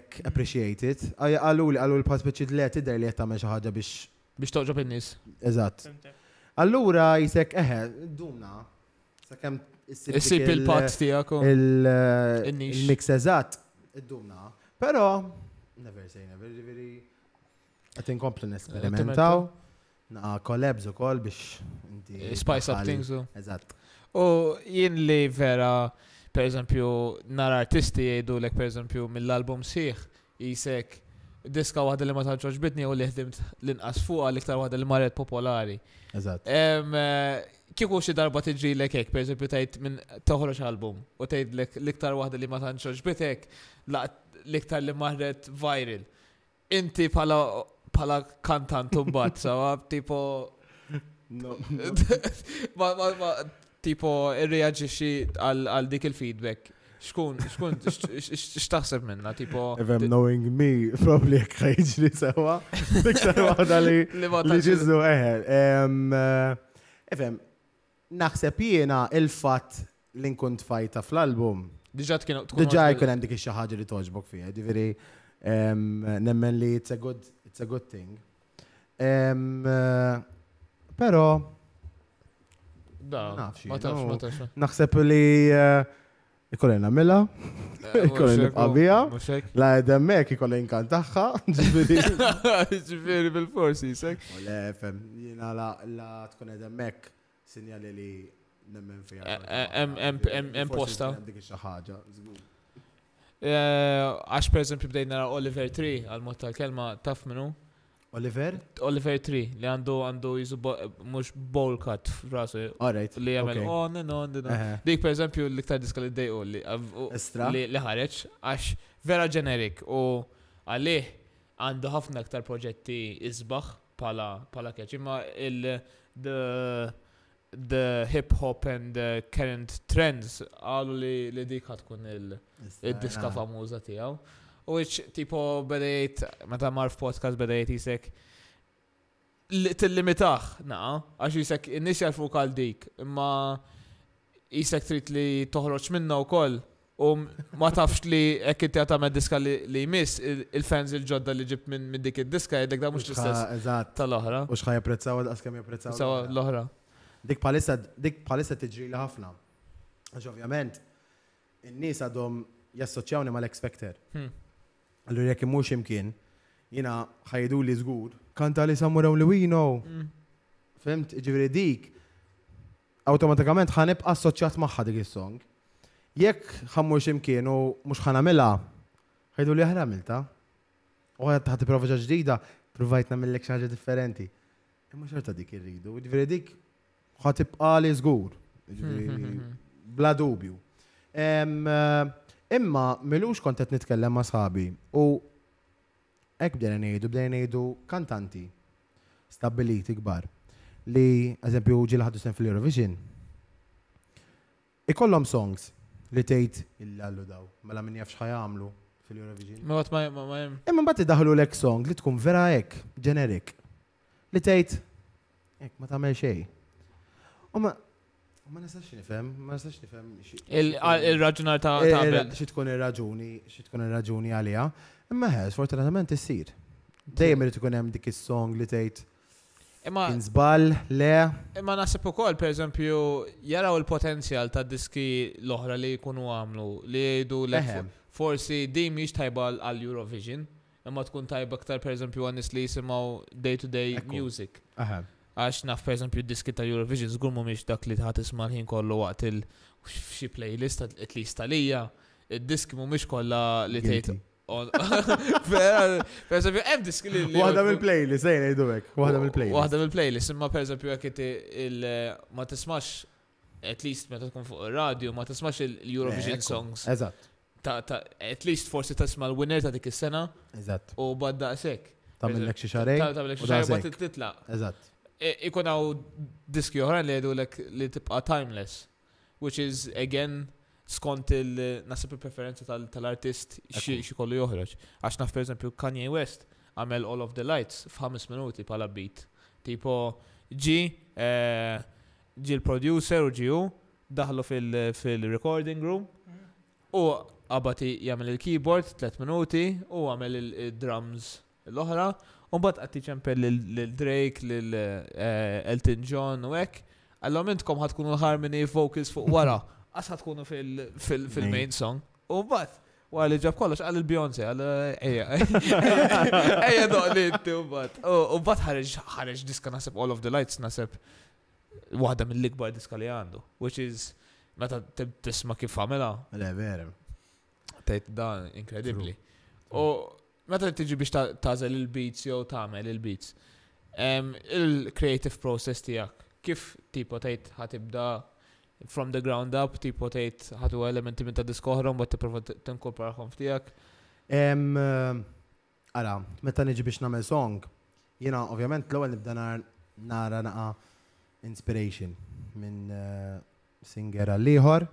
S2: didn't appreciate it. Għallu li għallu l pass biex id le tidher li jatta meċa ħagġa biex. Biex toġob bil nis Eżat. Allura jisek, eħe, dumna. Sakem s-sip il-pat tijakum. Il-mix eżat. Id-dumna. Pero, never say never, ġiviri, għet inkomplu nesperimentaw, na' collabs u koll biex. Eh, spice up things u. Oh. Eżatt.
S1: U jien li vera, per eżempju, nar artisti jgħidu lek per eżempju mill-album siħ, jisek diska wahda li ma taġġoġ bitni u li ħdimt l-inqas fuqa l-iktar wahda li marret popolari. Eżatt. Eh, Kiku xi darba tiġi l hekk, per eżempju, tajt minn toħroġ album u tajt l-iktar wahda li ma taġġoġ bitek, laqt liktar li marret viral. Inti pala pala kantant tumbat, [LAUGHS] sawa, tipo. [LAUGHS] Ma, ma, ma, tipo, irreagġiċi għal dik il-feedback. Xkun, xkun, [LAUGHS] xtaħseb minna, tipo.
S2: If I'm knowing me, probably jek ħajġri sewa. Diktar waħda li. Li ġizzu eħel. Eh, eh, naħseb jiena il-fat li inkunt fajta fl-album Diġa tkun. Diġa jkun għandik xi ħaġa li toġbok fiha, ġifieri nemmen li it's a good it's a good thing. Però Da, ma tafx, ma tafx. Naħseb li ikollin namilla, ikollin nibqabija, la edemmek ikollin nkantaxħa, [LAUGHS] ġifiri. Ġifiri bil-forsi, sek. Le, fem, jina la tkun edemmek sinjali li nemmen fija. Hemm posta.
S1: Eh, għax per eżempju bdejna Oliver 3 għal-mod tal-kelma taf minnu. Oliver? Oliver 3 li għandu għandu jizu mux bowl cut f'rasu. Alright. Li għamil oh, no. no, no, no. Dik per eżempju l-iktar diska li d-dejqu li ħareċ għax vera generic, u għalih għandu ħafna aktar proġetti izbaħ pala pala keċ. Imma il- the the hip hop and the current trends għallu li li dik tkun il-diska famuża tiegħu. Which tipo bedejt, meta mar podcast bedejt jisek tillimitaħ, na għax jisek n-nis jarfu kal dik, imma jisek trid li toħroġ minna u koll. U ma tafx li ekk inti għatame diska li jmiss il-fans il-ġodda li ġib minn dik id-diska, jedek da mux l-istess
S2: tal-oħra. U xħaj japprezzaw għal-qas kem japprezzaw. l-oħra dik palissa dik palissa tiġri li ħafna. Għax ovvjament, in-nies għadhom jassoċjawni mal-X Factor. Hmm. Allura jekk imux imkien, jina ħajdu li żgur, kanta li samuraw li wino. Hmm. Fimt, ġivri dik, automatikament ħanib assoċjat magħha dik is-song. Jekk ħammux imkien u mhux ħanamilha, ħajdu li ħra milta. U għad ħad tipprova ġdida, provajt nagħmellek xi ħaġa differenti. Imma xorta dik irridu, ġivri dik ħatib għali zgur, bla dubju. Eh, imma milux kont qed nitkellem ma' sħabi u hekk bdejna ngħidu bdejna ngħidu kantanti stabbiliti kbar li eżempju ġil ħaddu sen fil-Eurovision. Ikollom songs li tgħid illallu daw, mela min jafx ħajamlu fil-Eurovision. Ma ma ma Imma mbagħad idaħlu lek song li tkun vera hekk, generic. Li tgħid hekk ma tagħmel xejn ma ma nistax nifhem, ma nistax nifhem ah, il-raġunar ta' qabel. Eh, eh, xi tkun ir-raġuni, xi tkun ir-raġuni għaliha. Imma ħes, fortunatament issir. Dejjem irid ikun hemm dik is-song li tgħid Imma Inżbal, le.
S1: Imma naħseb ukoll pereżempju jaraw il-potenzjal ta' diski l-oħra li jkunu għamlu li jgħidu le forsi din mhix tajba għal Eurovision, imma tkun tajba aktar pereżempju għan nisli li jisimgħu day-to-day music. Aha għax naf per esempio diski ta' Eurovision zgur mumiex dak li tħat isma l-ħin kollu waqt il xi playlist at least talija id-diski mumiex kollha li tgħid. [LAUGHS] Per esempio, hemm diski li. Waħda
S2: mill-playlist, ejn hekk Waħda mill-playlist. Waħda
S1: mill-playlist, imma per esempio jekk il ma tismax at least meta tkun fuq ir-radio ma tismax il-Eurovision eh, songs. Eżatt. Ta' ta' at least forsi tisma' l-winner ta' dik is-sena. Eżatt. U badda ta' minnek xi Ta' minnek xi xarejn ma titlaq. Eżatt ikun għaw diski uħra li għedu li tibqa timeless, which is again skont il-nasib preferenza tal-artist xikollu kollu joħroġ. Għax naf per Kanye West għamel All of the Lights f'5 minuti pala beat. Tipo ġi eh, ġi l-producer u ġiju daħlu fil-recording room u għabati jagħmel il-keyboard 3 minuti u għamel il-drums l-oħra Un bat għatti ċempel l-Drake, l-Elton eh, John u ek, għallom intkom ħatkunu l-harmony vocals fuq wara, [LAUGHS] għas ħatkunu fil-main song. Un bat, li ġab kollox għal il-Beyoncé, għal eh, eja, [LAUGHS] eja doqli inti umbat. Umbat ħareġ diska nasib All of the Lights nasib wahda mill-ikbar diska li għandu, which is meta tisma kif għamela. Le, verem. Tejt dan, inkredibli meta tiġi biex tażel il-beats jew tagħmel il-beats. Il-creative process tiegħek kif tipo tgħid ħatibda from the ground up, tipo tgħid ħadu elementi
S2: minn ta' diskoħrom bad tipprova tinkorporahom f'tiegħek. Eh, ara, meta niġi biex nagħmel song, jiena ovvjament l-ewwel nibda nara naqa inspiration minn eh, singer għal ieħor.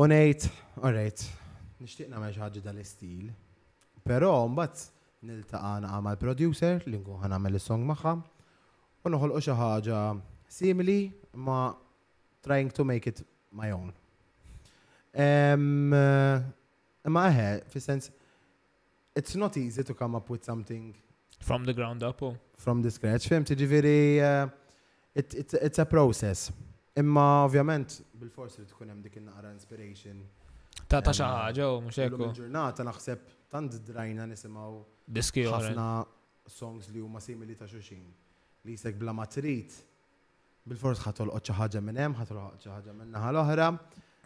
S2: U ngħid, alright nixtieq nagħmel xi ħaġa dal-istil Pero mbagħad niltaqa' naqa' mal-producer li nkun ħanamel is-song magħha u noħolqu xi ħaġa simili ma trying to make it my own. Imma eħe, fis-sens it's not easy to come up with something from the ground up from the scratch. Fim ti uh, it's a process. Imma ovvjament bil-forsi li tkun hemm dik naqra inspiration. Ta' ta' xi ħaġa u mhux hekk. ġurnata naħseb tant drajna nisimaw diski ħafna songs li huma simili ta' xuxin. Li jisek bla ma trid bil-fors ħatol xi ħagġa minn hemm, ħatol xi ħagġa minn naħa l-oħra.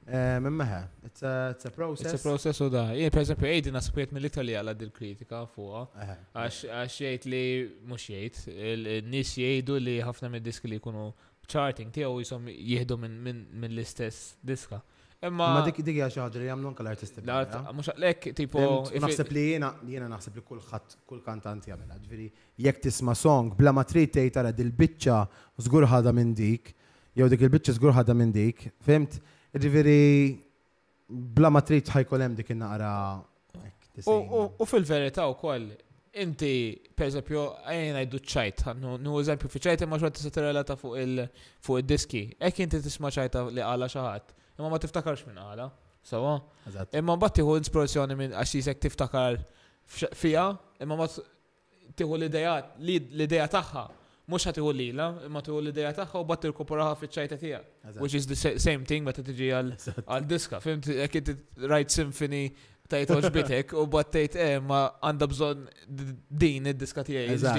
S2: Eh, minn meħe, it's a process. It's a process u da. Jien per
S1: eżempju għejdi nasbiet mill-Italja għalla dil kritika fuqha. Ah. Għax jgħid li mhux jgħid, il-nies jgħidu li ħafna mid-diski li jkunu charting tiegħu jisom jieħdu minn l-istess diska. Imma dik
S2: dik ja xi li jagħmlu anke l-artisti. Mhux lek tipo. Naħseb li jiena jiena naħseb li kulħadd kull kantant jamela. Ġviri, jekk tisma' song bla ma tritej tgħid tara dil-biċċa żgur minn dik, jew dik il-biċċa zgurħada minn dik, fimt? ġviri, bla ma trit ħajkol hemm dik innaqra
S1: U fil-verità wkoll inti, per eżempju, għajna jiddu ċajt, nu eżempju, fi ċajt imma xorta s fuq il-diski, ek inti tisma ċajta li għala xaħat imma ma tiftakarx minn għala. Sawa? Imma mbagħad tieħu inspirazzjoni minn għax jisek tiftakar fija, imma ma tieħu l-idejat, l-ideja tagħha mux ħatiħu lila, imma tiħu l idea taħħa u bat tirkupuraħa fit ċajta tija. Which is the same thing meta tiġi għal-diska. Fimt, ekkit right symphony tajt oġbitek u bat tajt eh, ma għanda bżon din id-diska tija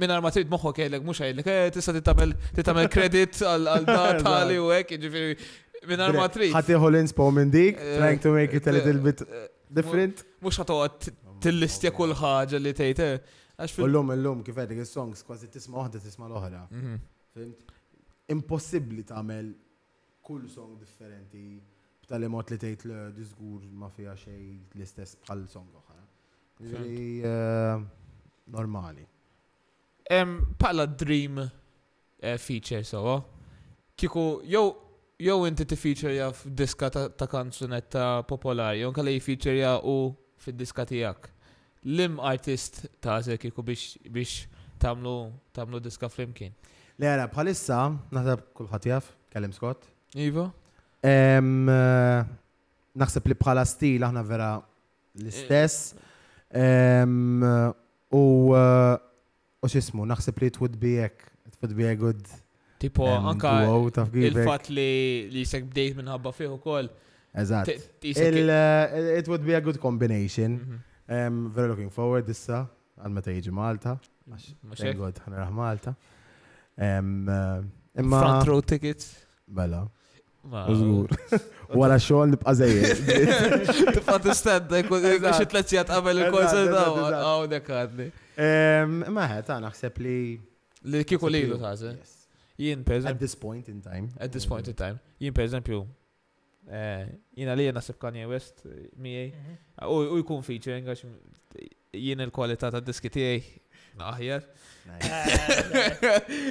S1: Min Minn ma trid moħħok għajlek, mux għajlek, eh, tista titamel kredit [LAUGHS] għal-data [LAUGHS] li u għek, ġifiri Minar ma trid. Ħatiħu
S2: l-inspo minn dik, eh, trying to make it a eh, little bit eh, different. Mux ħatoqgħod tillistja oh, kull ħaġa li tejte. Ullum illum kif għedek il songs kważi tisma' waħda tisma' l ohra mhm. Impossibli ta' għamel kull song differenti tal-imot li tejt l disgur ma fija xej l-istess bħal song oħra.
S1: Normali. Pala dream feature so, oh. Kiku, jow, jew inti tiffiċerja f'diska ta' kanzunetta popolari, jew kalli feature u f'diska diska tiegħek. Lim artist ta' kieku biex biex tamlu tamlu diska flimkien.
S2: Lera, bħalissa, naħseb kulħadd jaf, kellim Scott. Ivo? Eh, naħseb li bħala stil aħna vera l-istess. U eh, u xismu, naħseb li it would be it would be a good Tipo, anka il-fat
S1: li jisek bdejt minħabba fiħu kol.
S2: Eżat. It would be a good combination. Mhm. very looking forward issa, għal meta jiġi Malta. Thank God, ħanraħ Malta. Eh, imma. Front row tickets. Bella. Użgur. [LAUGHS] Wara xogħol nibqa' żejjed. [LAUGHS] Tibqa' tistedda xi tliet letzijat qabel il-korsa daw. Għaw, dekadni. Imma ħed naħseb li. Li kieku lilu Yes. Jien per At this point in time. At this point in time. Jien per eżempju, eh,
S1: jien li jena Kanye West eh, miej, mhm. u jkun featuring għax jien il-kualità ta' diski tiegħi naħjar. [LAUGHS]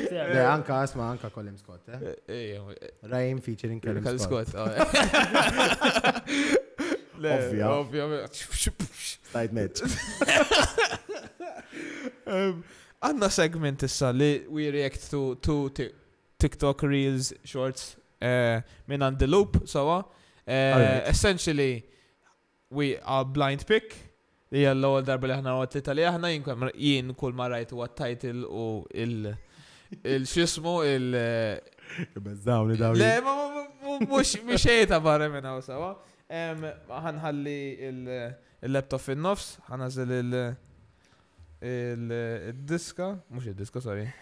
S1: Le, anka asma anka Colin Scott, eh? eh Rajim featuring Colin Scott. Oh,
S2: [LAUGHS] Le, ovvja. Ovvja.
S4: Stajt
S1: Għanna segment issa li we react to, to TikTok Reels Shorts uh, minn għand the loop, sawa. So, uh, eh, right. Essentially, we are blind pick. Li għall ewwel darba li ħna għat l-Italja, aħna jien kull ma rajt u għat-title u il- il-xismu il- Bezzaw li dawn. Le,
S4: ma mux
S1: miexejta barra minn għaw, sawa. Għanħalli il-laptop fin-nofs, ħanażel il- il-diska, mux il-diska, sorry. [LAUGHS]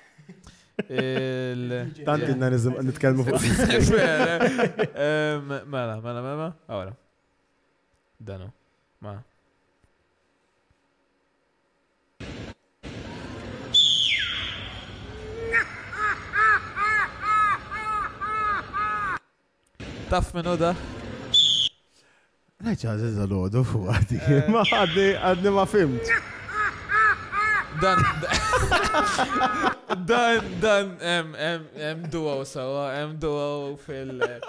S1: Tanti inna nizim nitkelmu fuq. [LAUGHS] Eh. Mela, mela, mela, għawra. Danu, ma. Taf minn da?
S2: Najċa zizza l-għodu fuq għaddi. Eh. Ma għaddi, għaddi ma fimt dan dan dan em
S1: em em duo sawa em duo fil eh,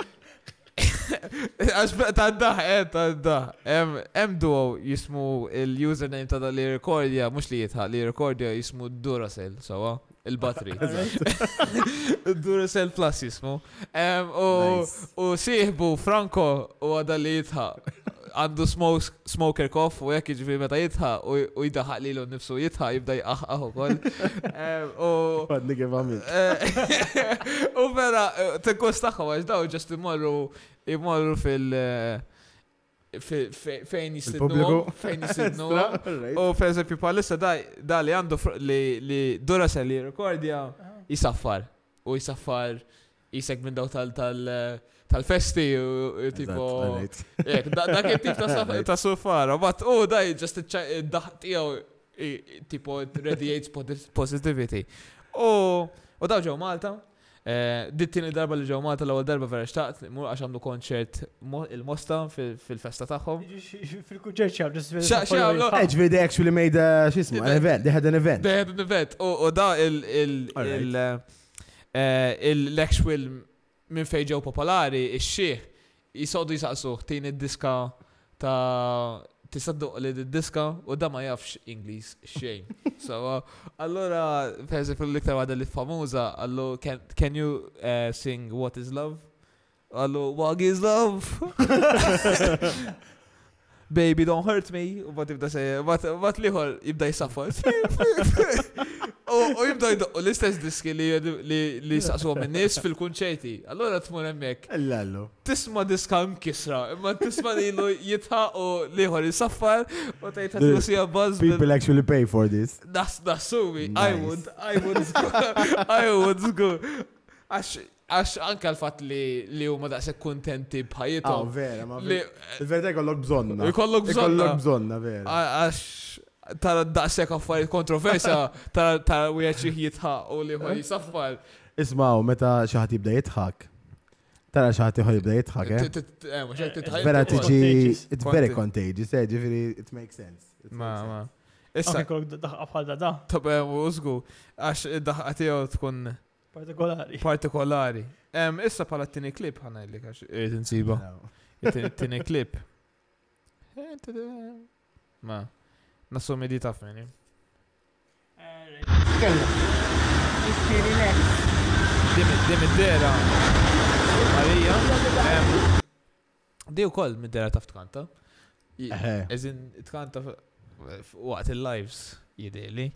S1: Għax taddaħ, eh, taddaħ. Em duo jismu il-username ta' li rekordja, mux li jitħa, li rekordja jismu Duracell, sawa, il-battery. [LAUGHS] Duracell Plus jismu. U siħbu Franco u għada li jitħa għandu smoker kof u jekk jiġifieri meta jitħa u li l-nifsu jitħa jibda [LAUGHS] u koll.
S2: [LAUGHS]
S1: U vera tikkostaħħu għax daw ġast imorru imorru fil- eh, fejn jistidnu, fejn [LAUGHS] jistidnu. U u fejn palissa da li għandu li dura se li rekordja ah. jisaffar. U jisaffar jisek minn daw tal tal eh, tal-festi u tipo. Dak it-tip ta' sofara, but oh daj ġest id-daħtijaw eh, tipo radiates positivity. U oh, oh, daw ġew Malta, dittin eh, dittini darba li ġew Malta l-ewwel darba vera xtaqt, mur għax għamlu konċert il-mosta fil-festa tagħhom.
S2: Fil-kunċert xamlu. Xamlu. Actually, they actually made a uh, xismu, an event, they had an event.
S1: They had an event. U oh, da il- actual minn fejġew popolari, il xieħ jisodu jisaqsu tin id-diska ta' tisadduq li d-diska u da ma jafx Inglis xejn. So, allora, perzi fil-liktar għada li famuza, allu, can you sing What is Love? Allu, What is Love? Baby, don't hurt me. What if da say, what, what jibda jisaffer? U jibda jidduqqu l-istess diski li saqsu minn nis fil kunċeti Allora t-mur emmek. Allallu. Tisma' diska mkisra, imma tisma' li lu jitha u liħor jisaffar u tgħid qed nisija buzz. People
S2: actually pay for this.
S1: Das das, nassumi, I would, I would [LAUGHS] I would go. Għax għax anka l-fat li li huma daqshekk kontenti bħajjithom. Ah, vera, ma vera.
S2: Il-verità jkollok bżonna. Jkollok bżonna. Jkollok bżonna, vera.
S1: Għax tara daqsek affarijiet kontroversja [LAUGHS] tara tara u xi eh? jitħa u li ma saffar.
S2: Ismaw, meta xaħat jibda jitħak. Tara xaħat ħadd jibda jitħak, eh? eh, Vera tiġi it's very contagious, eh, ġifiri, it makes sense. Ma ma.
S1: Issa. Kollok daħqab bħal da. u użgu għax id-daħqa tiegħu tkun partikolari. Partikolari. Issa pala t-tini klip ħana illi għax tinsiba. T-tini [LAUGHS] klip. Ma. Nassumi di taf minni.
S4: Iġfiri le.
S1: Dim id-dera. Marija. Di u koll mid-dera taf tkanta. Ezin, eh. tkanta waqt il-lives jideli.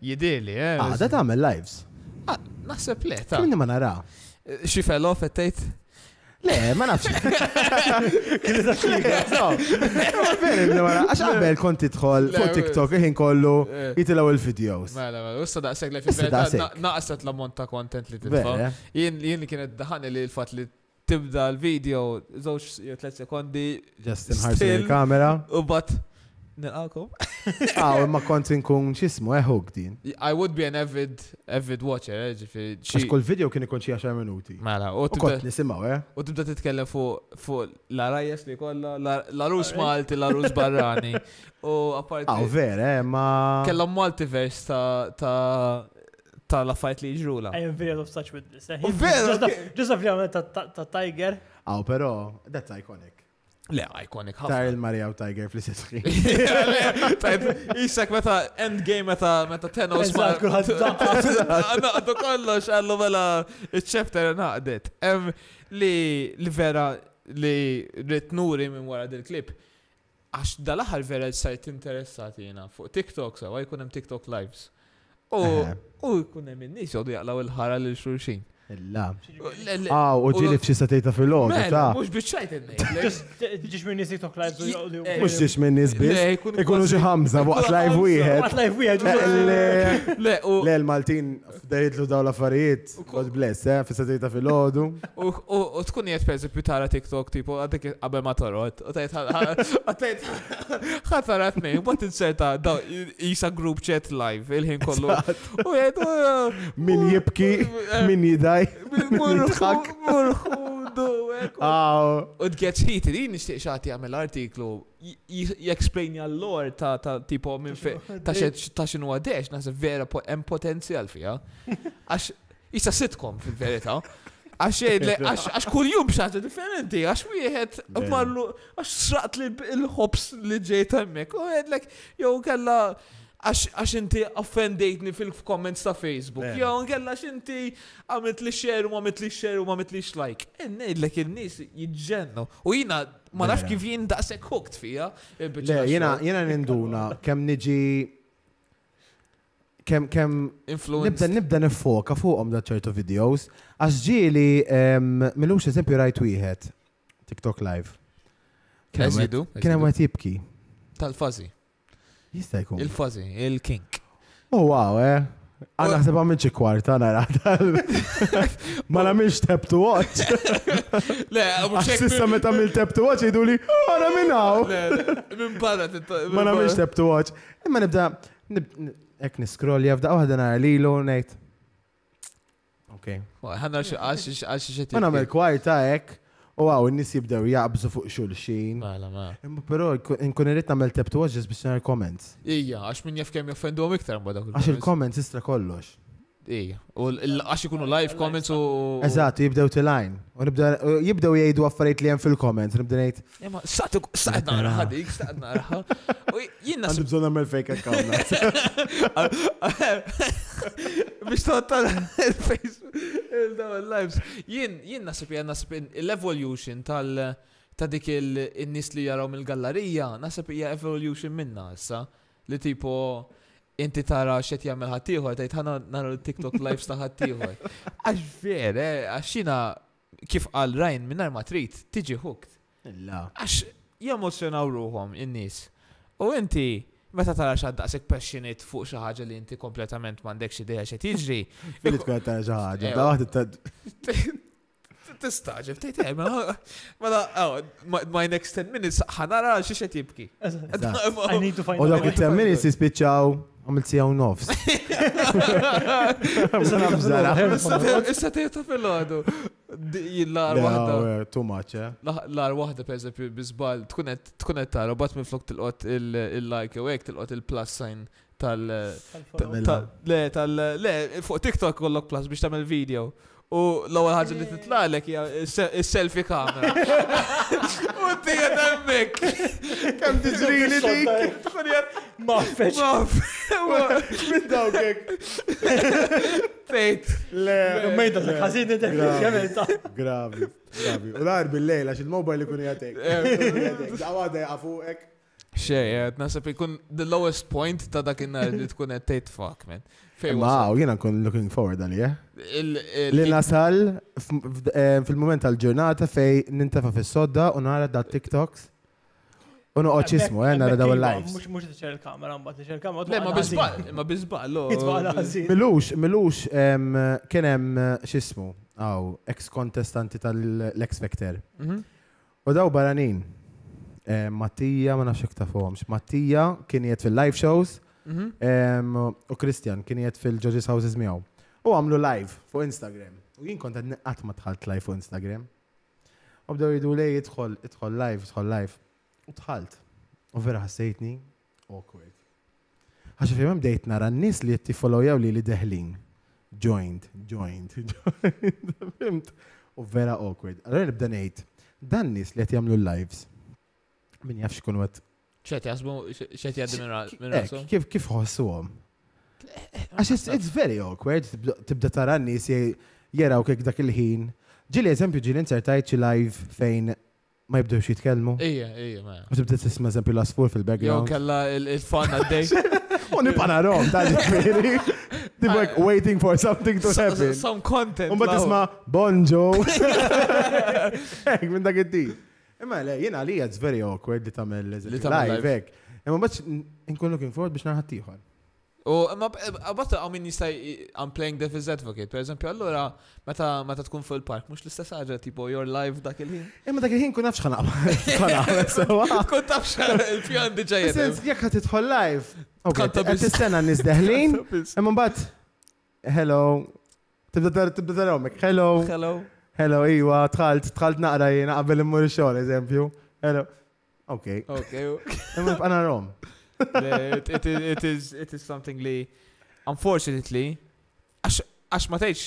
S1: Jideli,
S2: eh. Ah, da ta' lives.
S1: Ah, naħseb le, ta'
S2: ma nara. Eh, xi fellow fettajt Le, ma nafx. [LAUGHS]
S4: Kien ta' xika. [LAUGHS]
S1: veri l-wara. Għax
S2: għabel kont titħol fuq TikTok jħin kollu eh. jitilaw il-videos. Mela, mela, ussa daqseg li fil-verità
S1: naqset l-ammont ta' kontent
S4: li
S2: t titħol.
S1: Jien li kienet daħani li l-fat li tibda l-video, zoċ, jew 3 sekondi. Just inħarsu il-kamera. U bat. Nil-alkom? Aw, [LAUGHS] ah,
S2: ma kont inkun xismu, eħog eh, din.
S1: I would be an avid, avid watcher, eh, ġifi. Xis kol video
S2: kien ikon xie 10 minuti. Mela, u tibda nisimaw, eh?
S1: U tibda titkellem fuq fuq l-arajjes li kolla, l-arus Malti, l-arus Barrani. [LAUGHS] U apparti. Aw, ah, ver, eh, ma. Kellom Malti vers ta' ta' ta' la fight li ġrula.
S3: I am very of such with eh. this. Just a video ta' Tiger. Aw, ah, pero, that's
S2: iconic. Le, iconic ħafna. Tar il-Maria u Tiger fl-istess [LAUGHS]
S3: Isak meta
S1: endgame meta meta Thanos ma. [LAUGHS] Għaddu kollox għallu mela il-chapter naqdet. Li l-vera li rritnuri minn wara dil-klip. Għax dal-aħħar vera sajt interessati jena fuq TikTok sa, għajkun hemm TikTok lives. U jkun minn nis nies jgħodu jaqlaw il-ħara l-xurxin.
S2: La. Aw, ah, u ġili f'xi satejta fil-lom, mela, ta' mux
S3: bieċajt il [LAUGHS] Ġiġ minn nisik tok live eh, Mux ġiġ minn nisbis. Ikunu ġi ħamza waqt live wieħed. Waqt live wieħed. Eh,
S2: [LAUGHS] le, l-Maltin f'dejtlu daw l-affarijiet. God bless, eh, f'satejta fil-lodu.
S1: U tkun jgħet per eżempju tara TikTok tipo għadek għabel ma torot. U tajt għatajt [LAUGHS] ħatarat nej, bat inserta daw jisa group chat live il-ħin kollu.
S2: Min jibki, min
S1: jidaj tijaj. Murħak.
S4: Murħudu.
S1: gets hit, nishtiq xati għamil artiklu ta' ta' tipo minn fi ta' xinu għadex, nasa vera potenzjal fija. Għax jista sitkom fil-verita. [LAUGHS] Għax kull jum xaġa differenti, għax wieħed marlu, għax sraqt l-ħobs li ġejt hemmhekk. U għedlek, jow kalla, għax inti offendejtni fil-comments ta' Facebook. Jow, nkella għax inti għamit li xeru, għamit li xeru, għamit li xlajk. l il-nis jitġennu. U jina, ma nafx kif jien se kukt fija. E, Le, jina,
S2: jina ninduna, kem niġi kem kem nibda nibda nifoka fuqhom da ċertu videos għax ġieli milux eżempju rajt wieħed TikTok live. Kien hemm jibki.
S1: Tal-fażi. Jista' jkun. Il-fazi,
S2: il-kink. Oh, wow, eh. Għanna ħseb għamil ċi kwarta, għanna għadal. Ma namilx tap to watch. Le, Sissa meta għamil tap to watch, jidu li, oh, għanna minnaw. Minn barra. Ma namilx tap to watch. Imma nibda, ek niskrolli għafda, għahda nara li lo, nejt. Ok.
S1: Għanna għaxi
S2: U għaw, n-nis jibdew jaqbżu fuq xulxin. Mela, mela. Pero, nkun irrit namel tebtu għax biex nara comments.
S1: Ija, għax minn jaf kem joffendu għom iktar mbada. Għax
S2: il-comments istra kollox.
S1: U għax ikunu live comments u. Eżat,
S2: jibdew t-line. U jibdew jgħidu għaffariet li jem fil-comments, nibdew jgħid. Ema, saqt nara ħadik, U jinn Għandu bżonna fake account. [LAUGHS] [LAUGHS] Biex toqtal il-Facebook,
S1: lives Jinn, jinn nasib jgħan nasib l-evolution tal- ta' dik il-nis li jaraw mill-gallerija, nasib hija evolution minna issa. Li tipo inti tara xet jagħmel ħaddieħor tajt ħana nara tiktok lives ta' ħaddieħor. [LAUGHS] Għax ver, eh, għax jiena kif qal rajn minnar ma trid tiġi hooked. Illa. Għax jemozjonaw ruhom in-nies. U inti meta tara xad daqsek passionate fuq xi ħaġa li inti kompletament m'għandekx idea xi tiġri.
S2: Fili [LAUGHS] tkun tara xi ħaġa, eh, eh, [LAUGHS] da
S1: waħda tistaġib, tejt ma my next 10 minutes ħanara xie xie tibki. I need to find out. U dak 10
S2: minutes jispiċċaw Għamilt sija [LAUGHS] u nofs.
S1: Issa tieta fil-ħadu. L-ar wahda. Too much, eh? L-ar wahda, per eżempju, bizbal, tkunet tara, bat minn flok tilqot il-like, u għek tilqot il-plus sign tal.
S2: Le,
S1: tal. Le, fuq TikTok kollok plus biex tamel video. U l-ewwel ħaġa li titlalek hija selfie camera. [LAUGHS] U tija temmek.
S4: Kemm tiġri li dik. Maffeċ. Maffeċ. Minn dawkek. Tejt. Le,
S1: mejda
S2: ħażin id Gravi. Gravi. U l-għar bil-lejla xil-mobile ikun jgħatek. Eh. Għawada jgħafuqek.
S1: Xej, eh, nasab ikun the lowest point ta' dakinna li tkun għed tejt fuck, man.
S2: Wow, u jena kun looking forward għalija.
S1: Eh? Li nasal
S2: eh, fil-moment tal-ġurnata fej nintafa fis sodda u nara da TikToks. Unu oċismu, eh, nara daw il-lives.
S3: Mux mux t il-kamera, mba t il-kamera. ma
S1: bizbal, ma bizbal, lo.
S2: Milux, milux, kienem eh, xismu, għaw, ex-kontestanti tal ex Vector. Mhm. U daw baranin. Mattija, ma nafxek fomx. Mattija kien jiet fil-live shows. Mhm. U Christian kien jgħet fil-Judges Houses miegħu. U għamlu live fuq Instagram. U jien kont għadni ma tħalt live fuq Instagram. U bdew jidu lej idħol, idħol live, idħol live. U tħalt. U vera ħassejtni. Awkward. Għaxa fjemem dejt nara n-nis li jittifollow li li deħlin joined, joined, [LAUGHS] joined, U vera awkward. Allora nibda ngħid, dan nies li qed jagħmlu lives. Min jafx kun għat
S1: ċet jasbu, ċet jaddi minn rasu? Eh, kif
S2: kif ħossu għom? Eh, eh, Għax it's very awkward, tibda tara n-nis jeraw kik dak il-ħin. Ġili eżempju ġili insertajt ċi live fejn ma jibdu jibdewx jitkellmu. Ija, ija, ma. [LAUGHS] U tibda sisma eżempju l-asfur fil-background. Jow
S1: kalla il-fan għaddej.
S2: U nipana rom, ta' ġifiri. Tibwek ah. waiting for something to happen. Some content. Un bat tisma, bonġo. [LAUGHS] Ek, minn dak il it Imma le, jena li it's veri awkward li tamel li tamel live. Imma bħax inkun looking forward biex naħat tiħor.
S1: U imma għabatta għaw minn jistaj I'm playing devil's advocate, per eżempju, allora meta meta tkun fuq il-park, mux l-istess ħaġa tipo your life dak il-ħin.
S2: Imma dak il-ħin kun nafx ħanaqba. Kun nafxħana il-pjan diġajet. Sens, jek għat tħol live. Għat-istena nizdeħlin. Imma bħat, hello, Tibda tibda tarawmek. Hello. Hello. Hello, iwa, tħalt, tħalt naqra jena għabbel immur xoħl, eżempju. Hello. Ok. Ok. [LAUGHS] Imma f'għana rom. It is
S1: something li unfortunately għax ma teċ,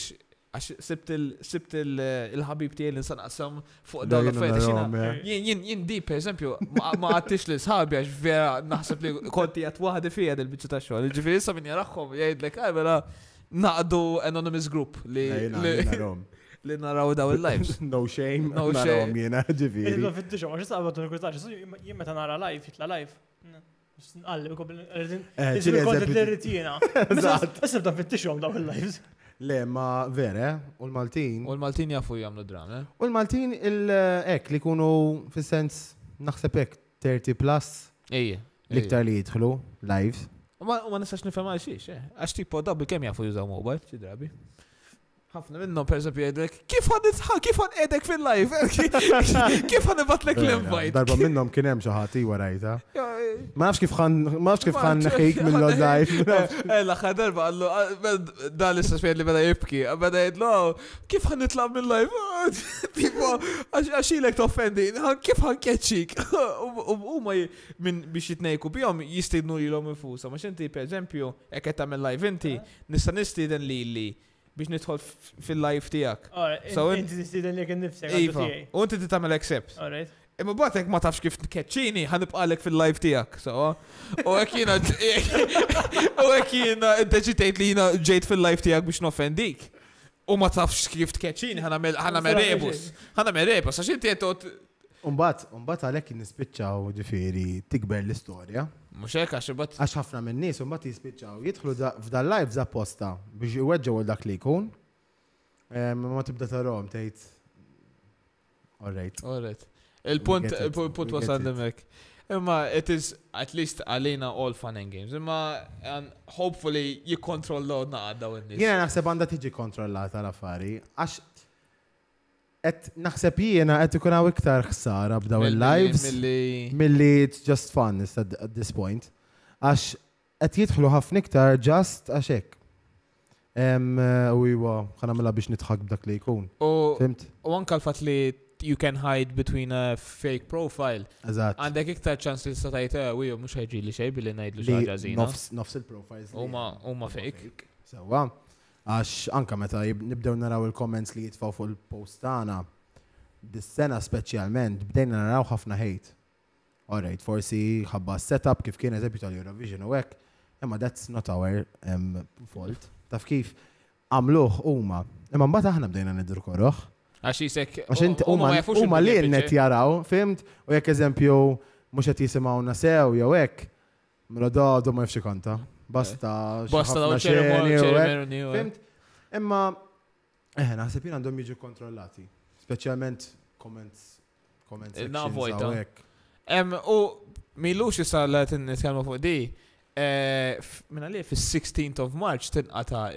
S1: għax sibt eh, il-ħabib tiegħi insan għasam fuq dawn l-affarijiet eh. jien jien jien, di per eżempju, ma għattix li sħabi għax vera naħseb li konti għat waħdi fija dil-biċċa tax-xogħol. Ġifieri issa min jarahom jgħidlek ah mela naqdu anonymous group li. [LAUGHS] li naraw daw il-lives.
S2: [LAUGHS] No shame, no shame. Jena ġiviri. Id-dwa
S3: fit-tuxu, għax saqba t jimma ta' nara live, jitla live. Għalli, għobin, għedin, l-ritina. Għasib ta' fit-tuxu daw
S2: Le, ma u l-Maltin. U
S1: l-Maltin jafu jamlu drama. Eh?
S2: U l-Maltin il-ek li kunu, fi sens naħseb ek 30 plus. Ejje. Liktar li jidħlu, live.
S1: U ma nistax eh? għax tipo dabbi jafu jużaw mobile, drabi ħafna minnu per eżempju jgħidlek kif għan kif għan edek fil-live? [LAUGHS] Kif għan ibatlek l-invite?
S2: Darba minnom kien hemm warajta. Ma nafx kif għan ma nafx kif live. Ella
S1: eh, eh, ħa darba għallu ah, dan l-istess fejn li bada jibki, ah, beda jgħidlu kif għan nitla' mill-live? [LAUGHS] Tipo għaxilek toffendi, kif għan keċik, U ma minn biex jitnejku bihom jistidnu jilom infushom, ma xinti per eżempju qed tagħmel live inti eh? nista' nistiden li li biex nidħol fil-life tijak.
S3: So, iva, inti t istidin li kien nifsek. Iva,
S1: unti t-tamel accept. Imma batek ma tafx kif tkeċċini, ħanibqalek fil life tijak, so. U għekina, [LAUGHS] u għekina, deċitejt li jina ġejt fil life tijak biex nofendik. U ma tafx kif t tkeċċini, ħanamel rebus. ħanamel rebus, għax inti għetot
S2: Umbat, umbat għalek nispiċċaw ġifiri tikber l-istoria. Muxek, għax bat. Għax ħafna minn nis, umbat jispiċċaw, Jitħlu f'dan live za posta biex jweġġaw dak li jkun. Ma tibda tarom, tejt. Alright. Alright. Il-punt, il-punt wasandemek.
S1: Imma, it is at least għalina all fun and games. Imma, and um, hopefully jikontrollaw naqda u n-nis. Jena naħseb
S2: għanda tiġi kontrollata l-affari. Għax Et naħseb jiena qed ikun hawn iktar ħsara b'daw il-lives milli it's just fun at this point. Għax qed jidħlu ħafna iktar just għax hekk. U iwa, ħana mela biex nitħak b'dak li jkun. Fimt?
S1: U anka l-fat li you can hide between a fake profile. Eżatt. Għandek iktar ċans li s-satajt, u jo, mux ħajġi li xej billi najdlu xaġa zina.
S2: Nofs il-profiles.
S1: Uma fake.
S2: Sewa. So, Għax anka meta nibdew naraw il-comments li jitfaw fuq il-post tagħna, dis-sena speċjalment bdejna naraw ħafna hate. Alright, forsi ħabba setup kif kien eżempju tal-Eurovision u hekk, imma that's not our um, fault. Taf kif għamluh huma. Imma mbagħad aħna bdejna nidru koroħ.
S1: Għax jisek. Għax inti huma li net
S2: jaraw, fimt? U jekk eżempju mhux qed jisimgħu sew jew hekk, mrododu ma jfxi konta basta. Basta da ċeremoni. Imma, eh, naħseb għandhom jiġu kontrollati. Speċjalment comments. Comments. Na vojta.
S1: U milux jisa l-għet nitkellmu fuq di, eh, minna li fis 16 th of March tinqata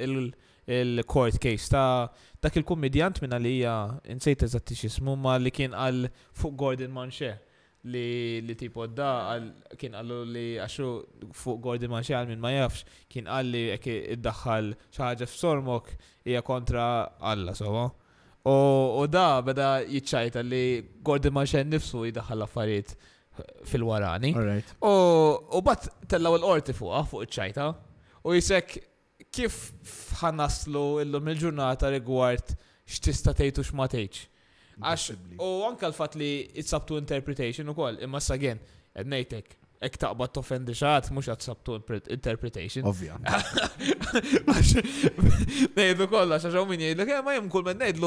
S1: il-court case ta' dak il-komedjant minna li hija insejt eżatti xismu ma li kien għal fuq Gordon Manche li li tipo da kien għallu li għaxu fuq Gordi Maċial minn ma jafx kien għalli jek id-daħħal xaħġa f'sormok hija kontra Alla sowa. U da beda jitċajta li Gordi Maċial nifsu jiddaħħal affarijiet fil-warani. U bat tellaw l-orti fuqa ah, fuq iċċajta u jisek kif ħanaslu illum il-ġurnata rigward x'tista' tgħid ma x'ma tgħidx. Għax, u anka l-fat li it's up to interpretation u koll, imma s sagen ednejtek, ek t-offendi xaħat, mux għat up to interpretation. Ovvja. [LAUGHS] Nejdu kolla, xaxaw minn jgħidu, eh, ma jem kull men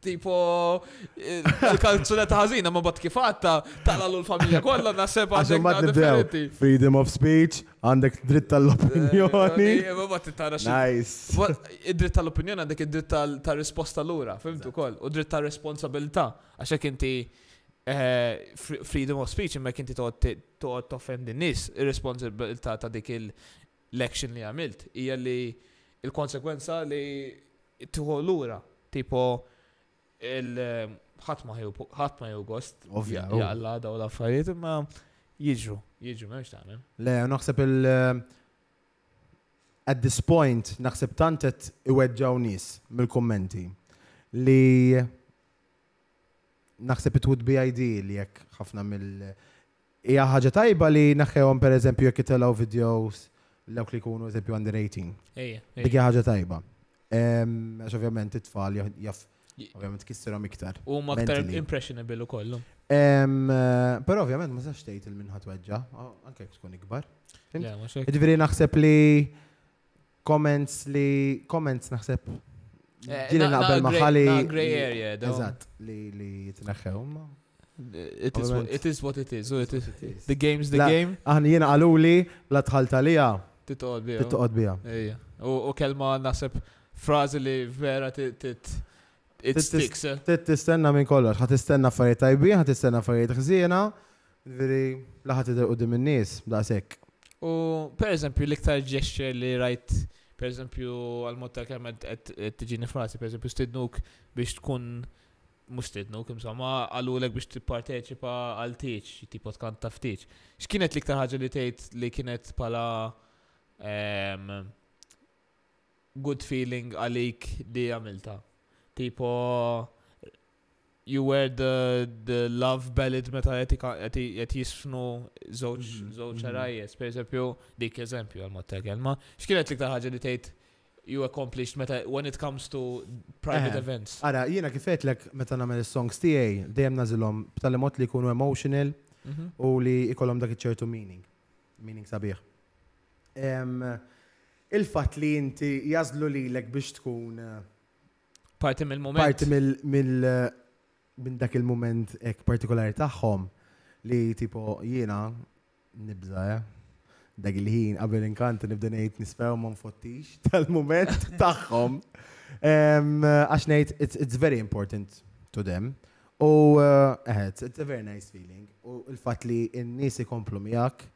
S1: tipo eh, il-kalzunetta ħażina ma bat kifatta taqla l-familja kolla, kollha naħseb għaxek
S2: Freedom of speech, għandek dritt tal-opinjoni. Eh, eh, nice.
S1: Id-dritt tal-opinjoni għandek id-dritt tal-risposta l-ura, fimtu kol, u dritt tal-responsabilta, għaxek inti eh, freedom of speech imma kinti toqot toffend nis nies ir ta' dik il lection li għamilt ija li il-konsekwenza li l lura tipo il ħatma ma ħadd ma gost. Ovvja. daw la affarijiet
S2: imma Jiġu.
S1: Jiġu, ma tagħmel.
S2: Le, naħseb il- eh, at this point naħseb tantet iwedġaw nis nies mill-kummenti li naħseb it would be ideal jekk ħafna mill- Ija ħaġa tajba li per pereżempju jekk itelgħu videos l li jkunu eżempju under 18. Ija. Dik ħagġa ħaġa tajba. Għax ovvjament it-tfal jaf Ovvjament kisserhom iktar. U ma aktar impressionable kollu. Eh, però ovvjament ma sax tejt il-minħat weġġa, anke jekk tkun ikbar. Ġifieri naħseb li comments li comments naħseb eh, ġili naqbel maħali. Grey area, li li t-naħħew. It is, what, it is what
S1: it is. It is. The game's the game.
S2: Aħna jena għalu li la tħalta lija. Titqod bija. Titqod bija.
S1: U kelma naħseb frazi li vera tit
S2: It eh? Tistenna minn kollox, ħat tistenna affarijiet tajbin, ħat tistenna affarijiet ħsiena, veri laħat id qudiem in-nies daqshekk.
S1: U pereżempju l-iktar gesture li rajt pereżempju għal-mod ta' kemm qed tiġini frasi, pereżempju stidnuk biex tkun mux tidnuk, imsomma, għallulek biex tipparteċipa għal teach, tipo tkant taf teach. X'kienet l-iktar ħaġa li tgħid li kienet pala ehm, good feeling għalik li għamilta? Tipo, you were the, the love ballad meta qed jisfnu żewġ mhm, żewġ mhm. Per pereżempju dik eżempju għal mod ma X'kienet l-iktar ħaġa li tgħid you accomplished meta when it comes to private eh, events?
S2: Ara, jiena kifet lek meta nagħmel songs TA dejjem nażilhom b'tali mod li jkunu emotional mhm. u li ikollom dak iċ-ċertu meaning. Meaning sabiħ. il fat li inti li lilek biex tkun eh, Parti mill-moment. Parti mill eh, minn dak il-moment ek partikolari tagħhom li tipo jiena nibża eh? dak il-ħin qabel inkant nibda ngħid nisfew ma nfottix [LAUGHS] tal mument tagħhom. Għax ngħid it's very important to them. U eħed, eh, it's a very nice feeling. U l fatt li n-nies ikomplu miegħek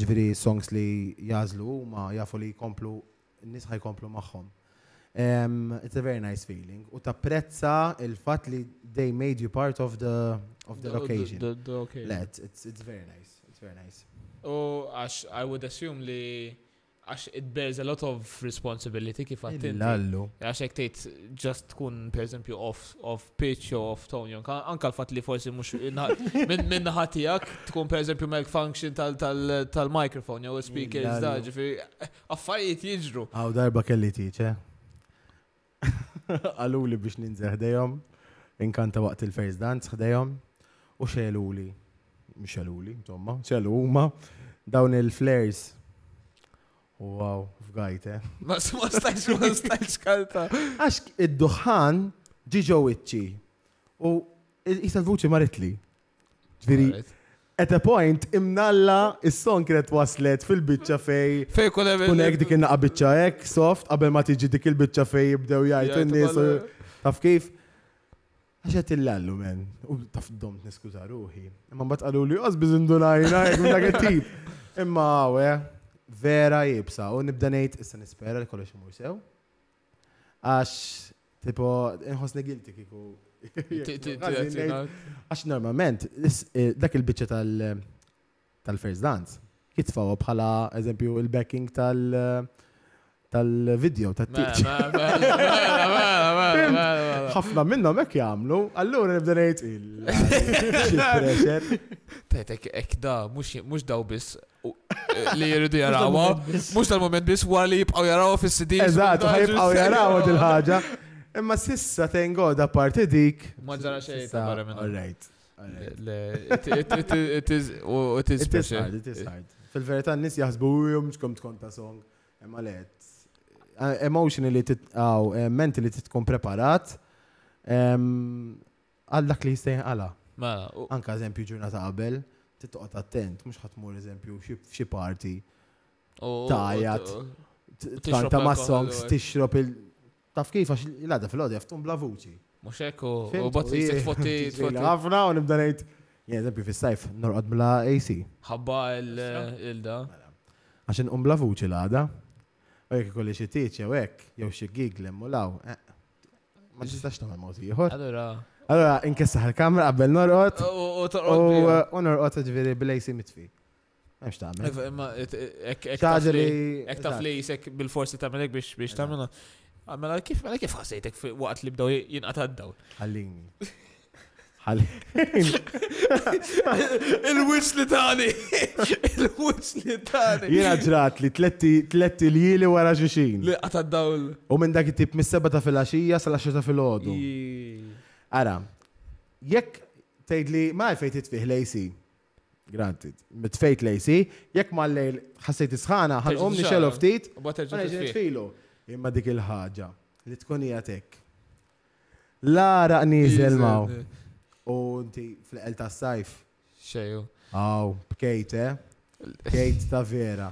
S2: ġifieri songs li jażlu ma jafu li jkomplu n-nies ħajkomplu magħhom. Um, it's a very nice feeling. U tapprezza il-fat li they made you part of the of the, the oh, occasion. The, the, the occasion. Let, it's, it's very nice. It's very nice.
S1: U għax, I would assume li għax it bears a lot of responsibility kif għattin. Lallu. Għax jek tejt just tkun per esempio off, off pitch u off tone anka l-fat li forsi mux [LAUGHS] minn ħatijak tkun per esempio function tal-microphone jow speakers da ġifiri, affarijiet jiġru.
S2: Għaw darba kelli tiċe. Eh? [LAUGHS] għaluli biex ninżel ħdejhom, inkanta waqt il fejz dance ħdejhom, u xeluli mux xeluli, insomma, xelu huma dawn il-flares. Wow, f'gajt, eh. [LAUGHS]
S4: Ma stajx, ma
S2: stajx kalta. [LAUGHS] Għax id-duħan ġiġo witċi u jisa l-vuċi maritli. Ġviri, at a point imnalla is-song kienet waslet fil-biċċa fej. Fej kull Kunek dik inna biċċa hekk soft qabel ma tiġi dik il-biċċa fej jibdew jgħid n nies taf kif. Għaxet il-lallu men, u taf domt niskuza ruħi. Imma bat għallu li għaz bizindunajna, jgħu dak tip. [LAUGHS] Imma għawe, vera jibsa, u nibda nejt, issa nispera li kollox imur sew. Għax, tipo, nħosni gilti kiku Għax normalment, eh, dak il-bicċa tal-first dance, jitfawa bħala, eżempju, il-backing tal- tal-video ta' tiċ mela, mela, mela, ħafna minnom ek jamlu, allura nibda nejt il-pressure. [LAUGHS]
S1: Tajtek ek da, mux daw bis eh, li [LAUGHS] jiridu jarawa, mux tal-moment bis war li jibqaw jarawa fis CD. Eżat, jibqaw jarawa dil-ħagġa. [LAUGHS]
S2: Imma sissa ten goda parti dik. Ma ġara ta' barra
S1: minn. All right. It is it is hard, it is hard.
S2: Fil-verità n-nis jaħsbu jom xkom tkun ta' song. Imma l'et emotionally titqaw, eh, mentally titkun preparat Għallak li jistajn għala. Anka eżempju ġurnata qabel, t-tqot attent, mux ħatmur eżempju xi parti. Tajat. Tanta ma' songs, tixrob il- Taf kif għax il għada fil-għodja ftum bla vuċi.
S1: Mux ekku, u botli t-fotti. Għafna
S2: u nibdanajt. Jena, bi fil-sajf, norqad bla AC.
S1: Għabba eh, il-da.
S2: Għaxin um bla vuċi l-għada. U jek kolli xie tiċi, u jek, jew xie gig l law. Eh. Ma ġistax għal moti jħor. Allora. Allora, inkessa għal kamra għabbel norqod. U norqod ġviri bil-AC mitfi. Għax ta' għamil. Ek ta'
S1: flejsek bil-forsi ta' biex biex ta' Ah, mela kif mela kif ħasejtek waqt li bdew jinqata' d-dawl?
S2: Ħallini.
S4: [LAUGHS] Il-wis li tani! [LAUGHS] Il-wis li tani!
S1: Jena
S2: ġrat li tletti li jili wara ġiċin.
S1: Li għata dawl.
S2: U minn dak it-tip mis-seba ta' fil-axija sal-axija ta' fil-ħodu. Ara, jekk tgħid li ma fejtit fih lejsi. Granted, mit fejt lejsi, jekk ma lejl ħassejt isħana, ħal-om nixelu ftit. Filu imma dik il-ħaġa li tkun hija tek. Lara nizel maw. U inti fl-qel ta' sajf. xeju. Aw, bkejt, eh? Bkejt ta' vera.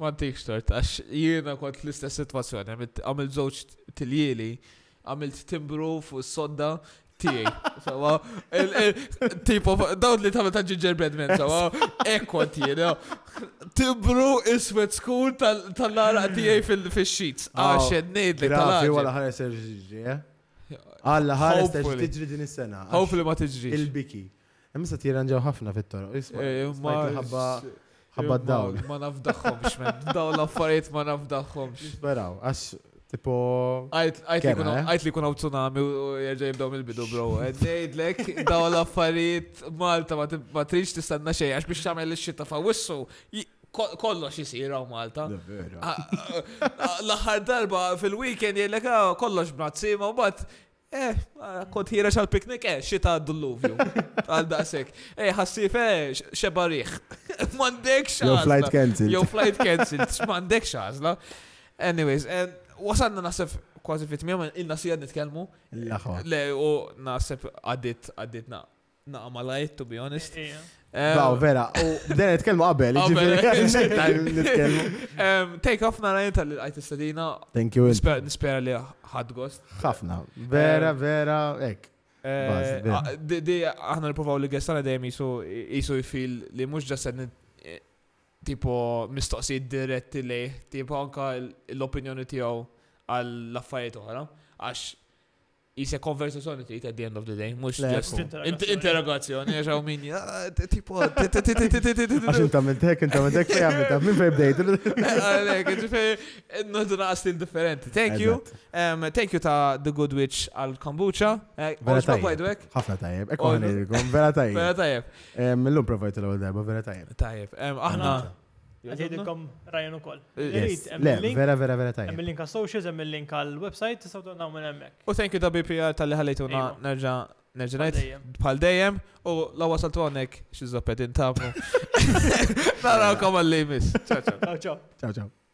S1: Ma tikx xtort, għax jiena kont l-istess situazzjoni, għamilt żewġ tiljeli, għamilt timbru fuq sodda, tiegħi. Sawa, tipo, daw li tamet ta' gingerbread men, sawa, ekko tiegħi, Tibru iswet skur tal-lara tiegħi fil-sheets. Oh, Għaxed nejd li tal-lara. Għafi għala
S2: ħares ġiġi, Għalla eh? ħares tiġri din is-sena. Hopefully ma tiġri. Il-biki. Emissa tiranġaw ħafna fit-toro. Eh, ħabba
S1: ħabba eh, dawl. Ma nafdaħħomx, men. Dawl affarijiet ma nafdaħħomx.
S2: Speraw, għax Tipo. Għajt
S1: li kun eh? għaw tsunami u jirġaj jibdaw mill-bidu, bro. Għajt eh, Nejdlek, daw l-affarijiet Malta ma trix tistanna xej, għax biex tagħmel l-xita fa' wissu. Kollox jisir għaw Malta. Ah, ah, ah, l-aħħar darba fil-weekend jgħidlek kollox b'nazzima u bat. Eh, kont hira xal piknik, eh, xita d dulluvju Għal daqsek. Eh, ħassif, eh, xebariħ. [LAUGHS] Mandek xaħ. Jo flight cancel. Jo flight cancel. Mandek xazla. Anyways, and eh, wasanna nasef kważi fit tmiem ilna sija nitkellmu. Le, u nasef għaddit għaddit na naqma lajt, to be honest. Wow, vera,
S2: u bdejna nitkellmu qabel, jiġifieri [LAUGHS]
S1: nitkellmu. Take off narajn tal-għajt istadina. Thank you. Nispera li ħad gost.
S2: Ħafna, vera, vera, ek. Eh,
S1: di aħna niprofaw li għestana dejjem jisu jifil li mux ġasad tipo mistoqsijiet diretti li tipo anka l-opinjoni tiegħu għall affarijiet oħra għax is a trid at the end of the day, mux interrogazzjoni, għaxaw min, tipo, għax inta mentek, inta mentek, fej għamil,
S2: ta' minn fej bdejt. Għalek,
S1: ġifej, n-nodra stil differenti. Thank you, thank you ta' The Good Witch għal kombucha. Vera tajjeb, ħafna tajjeb, ekku għanirikom, vera tajjeb. Vera
S2: tajjeb. Millum provajtu l-għol darba, vera tajjeb.
S1: Tajjeb, aħna. Għedikom
S3: Ryan u koll. Vera, vera, vera tajja. Emmil link għal-socials, emmil link għal-website, tistaw t minn emmek.
S1: U thank you WPR tal-li ħallejtuna nerġa nerġanajt bħal dejjem u law wasaltu għonek xizopet intamu. [LAUGHS] Narawkom għal-limis. Ciao, ciao.
S4: Ciao, ciao.